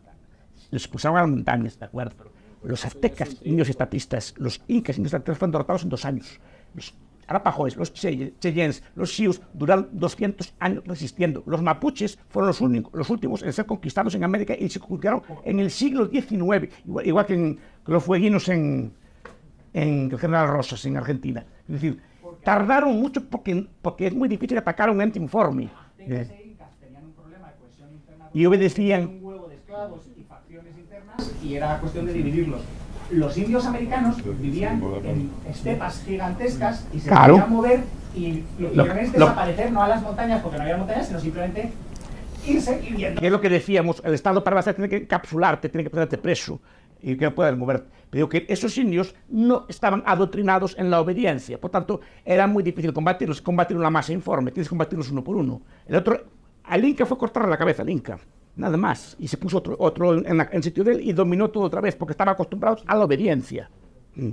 Los expulsaron a las montañas, ¿de acuerdo? los aztecas, indios estatistas, los incas, indios estatistas, fueron derrotados en dos años. Los arapajoes, los cheyennes, los sius, duraron 200 años resistiendo. Los mapuches fueron los, únicos, los últimos en ser conquistados en América y se conquistaron en el siglo XIX, igual, que, en, los fueguinos en, el General Rosas, en Argentina. Es decir, tardaron mucho porque, porque es muy difícil atacar un ente informe. y obedecían y era cuestión de dividirlos. Los indios americanos vivían en estepas gigantescas y se podían mover y lo que querían es desaparecer, no a las montañas porque no había montañas, sino simplemente irse y es lo que decíamos? El Estado para base tiene que encapsularte, tiene que ponerte preso y que no puedas mover. Pero que esos indios no estaban adoctrinados en la obediencia. Por tanto, era muy difícil combatirlos, combatir una masa informe, tienes que combatirlos uno por uno. El otro, al Inca fue cortarle la cabeza al Inca nada más. Y se puso otro, otro en, el sitio de él y dominó todo otra vez, porque estaban acostumbrados a la obediencia. Mm.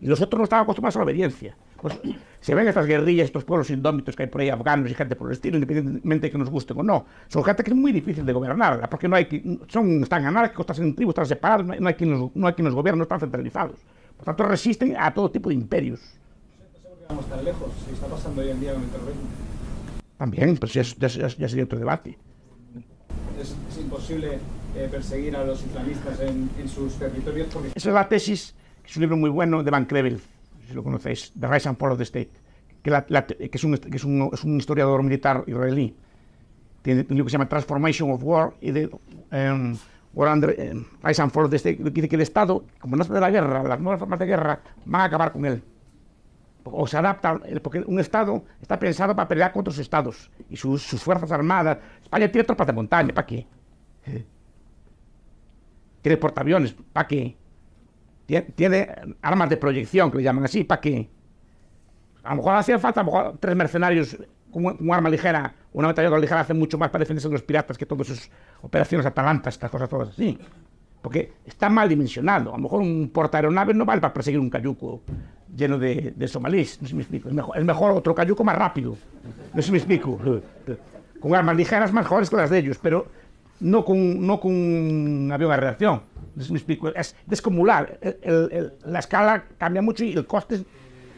Y los otros no estaban acostumbrados a la obediencia. Pues se ven estas guerrillas, estos pueblos indómitos que hay por ahí, afganos y gente por el estilo, independientemente de que nos gusten o no. Son gente que es muy difícil de gobernar, porque no hay, son, están anárquicos, están en tribus, están separados, no hay, quien los, no hay gobierne, no están centralizados. Por tanto, resisten a todo tipo de imperios. Vamos lejos, está pasando hoy en día con el También, pero ya, ya sería otro debate. Es, imposible eh, perseguir a los islamistas en, sus territorios porque... Esa es la tesis, que es un libro muy bueno de Van Crevel, si lo conocéis, The Rise and Fall of the State, que, es, un, historiador militar israelí. Tiene un libro que se llama Transformation of War y de... Em, War em, Rise and Fall of the State, que dice que el Estado, como no de la guerra, las nuevas formas de guerra, van a acabar con él o se adapta, eh, porque un Estado está pensado para pelear contra otros Estados y sus, fuerzas armadas. España tiene tropas de montaña, ¿para qué? ¿Eh? Tiene portaaviones, ¿para qué? Tiene, armas de proyección, que le llaman así, ¿para qué? A lo mejor hacía falta tres mercenarios con un arma ligera, una metralladora ligera hace mucho más para defenderse de los piratas que todas sus operaciones atalantas, estas cosas todas así porque está mal dimensionado. A lo mejor un portaaeronaves no vale para perseguir un cayuco lleno de, somalíes, Es mejor, otro cayuco más rápido, no sé me explico. *laughs* Con armas ligeras más que las de ellos, pero no con, no con un avión a reacción. No me explico. Es descomular. la escala cambia mucho y el coste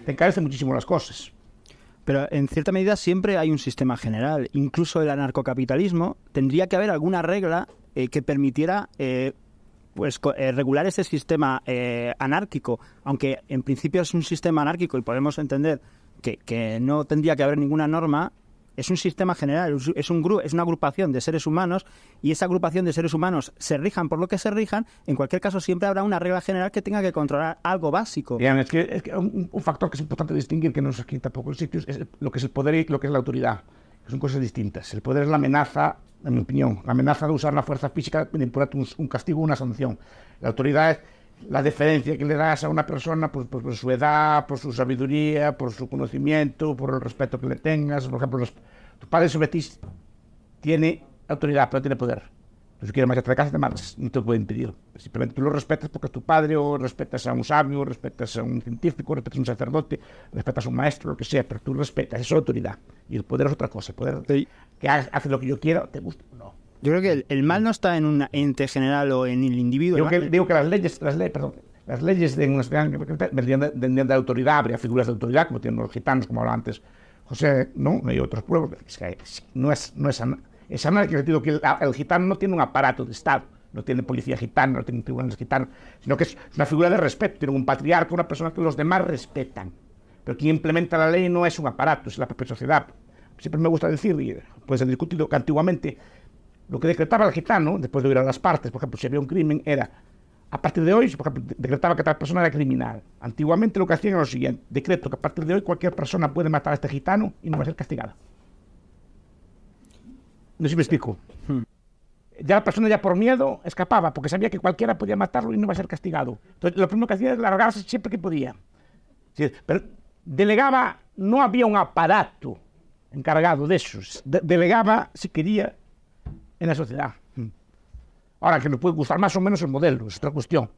te encarece muchísimo las cosas. Pero en cierta medida siempre hay un sistema general. Incluso el anarcocapitalismo tendría que haber alguna regla eh, que permitiera eh, pues eh, regular ese sistema eh, anárquico, aunque en principio es un sistema anárquico y podemos entender que, no tendría que haber ninguna norma, es un sistema general, es, un es una agrupación de seres humanos y esa agrupación de seres humanos se rijan por lo que se rijan, en cualquier caso siempre habrá una regla general que tenga que controlar algo básico. es que, un, factor que es importante distinguir, que no es aquí tampoco pocos sitios, es lo que es el poder y lo que es la autoridad son cosas distintas. El poder es la amenaza, en mi opinión, la amenaza de usar la fuerza física para imponer un, castigo o una sanción. La autoridad es la deferencia que le das a una persona por, su edad, por su sabiduría, por su conocimiento, por el respeto que le tengas. Por ejemplo, tu padre sobre ti tiene autoridad, pero tiene poder. Si pues si quieres marcharte de casa, te no te lo impedir. Simplemente tú lo respetas porque es tu padre, o respetas a un sabio, o respetas a un científico, respetas a un sacerdote, respetas a un maestro, lo que sea, pero tú respetas, eso es autoridad. Y el poder es otra cosa, el poder que hace lo que yo quiero, te gusta o no. Yo creo que el, mal no está en un ente general o en el individuo. Digo, que, que, las leyes, las leyes, perdón, las leyes de una de, autoridad, habría figuras de autoridad, como tienen los gitanos, como hablaba antes José, ¿no? Hay otros pueblos, que no es, no es, esa que el sentido que el, gitano no tiene un aparato de Estado, no tiene policía gitana, no tiene tribunales gitanos, sino que es una figura de respeto, tiene un patriarca, una persona que los demás respetan. Pero quien implementa la ley no es un aparato, es la propia sociedad. Siempre me gusta decir, y puede ser discutido, que antiguamente lo que decretaba el gitano, después de ir a las partes, por ejemplo, si había un crimen, era a partir de hoy, por decretaba que tal persona era criminal. Antiguamente lo que hacían era lo siguiente: decreto que a partir de hoy cualquier persona puede matar a este gitano y no va a ser castigada. No sé si me explico. Ya la persona ya por miedo escapaba, porque sabía que cualquiera podía matarlo y no iba a ser castigado. Entonces, lo primero que hacía era largarse siempre que podía. pero delegaba, no había un aparato encargado de eso. delegaba, si quería, en la sociedad. Ahora, que nos puede gustar más o menos el modelo, es otra cuestión.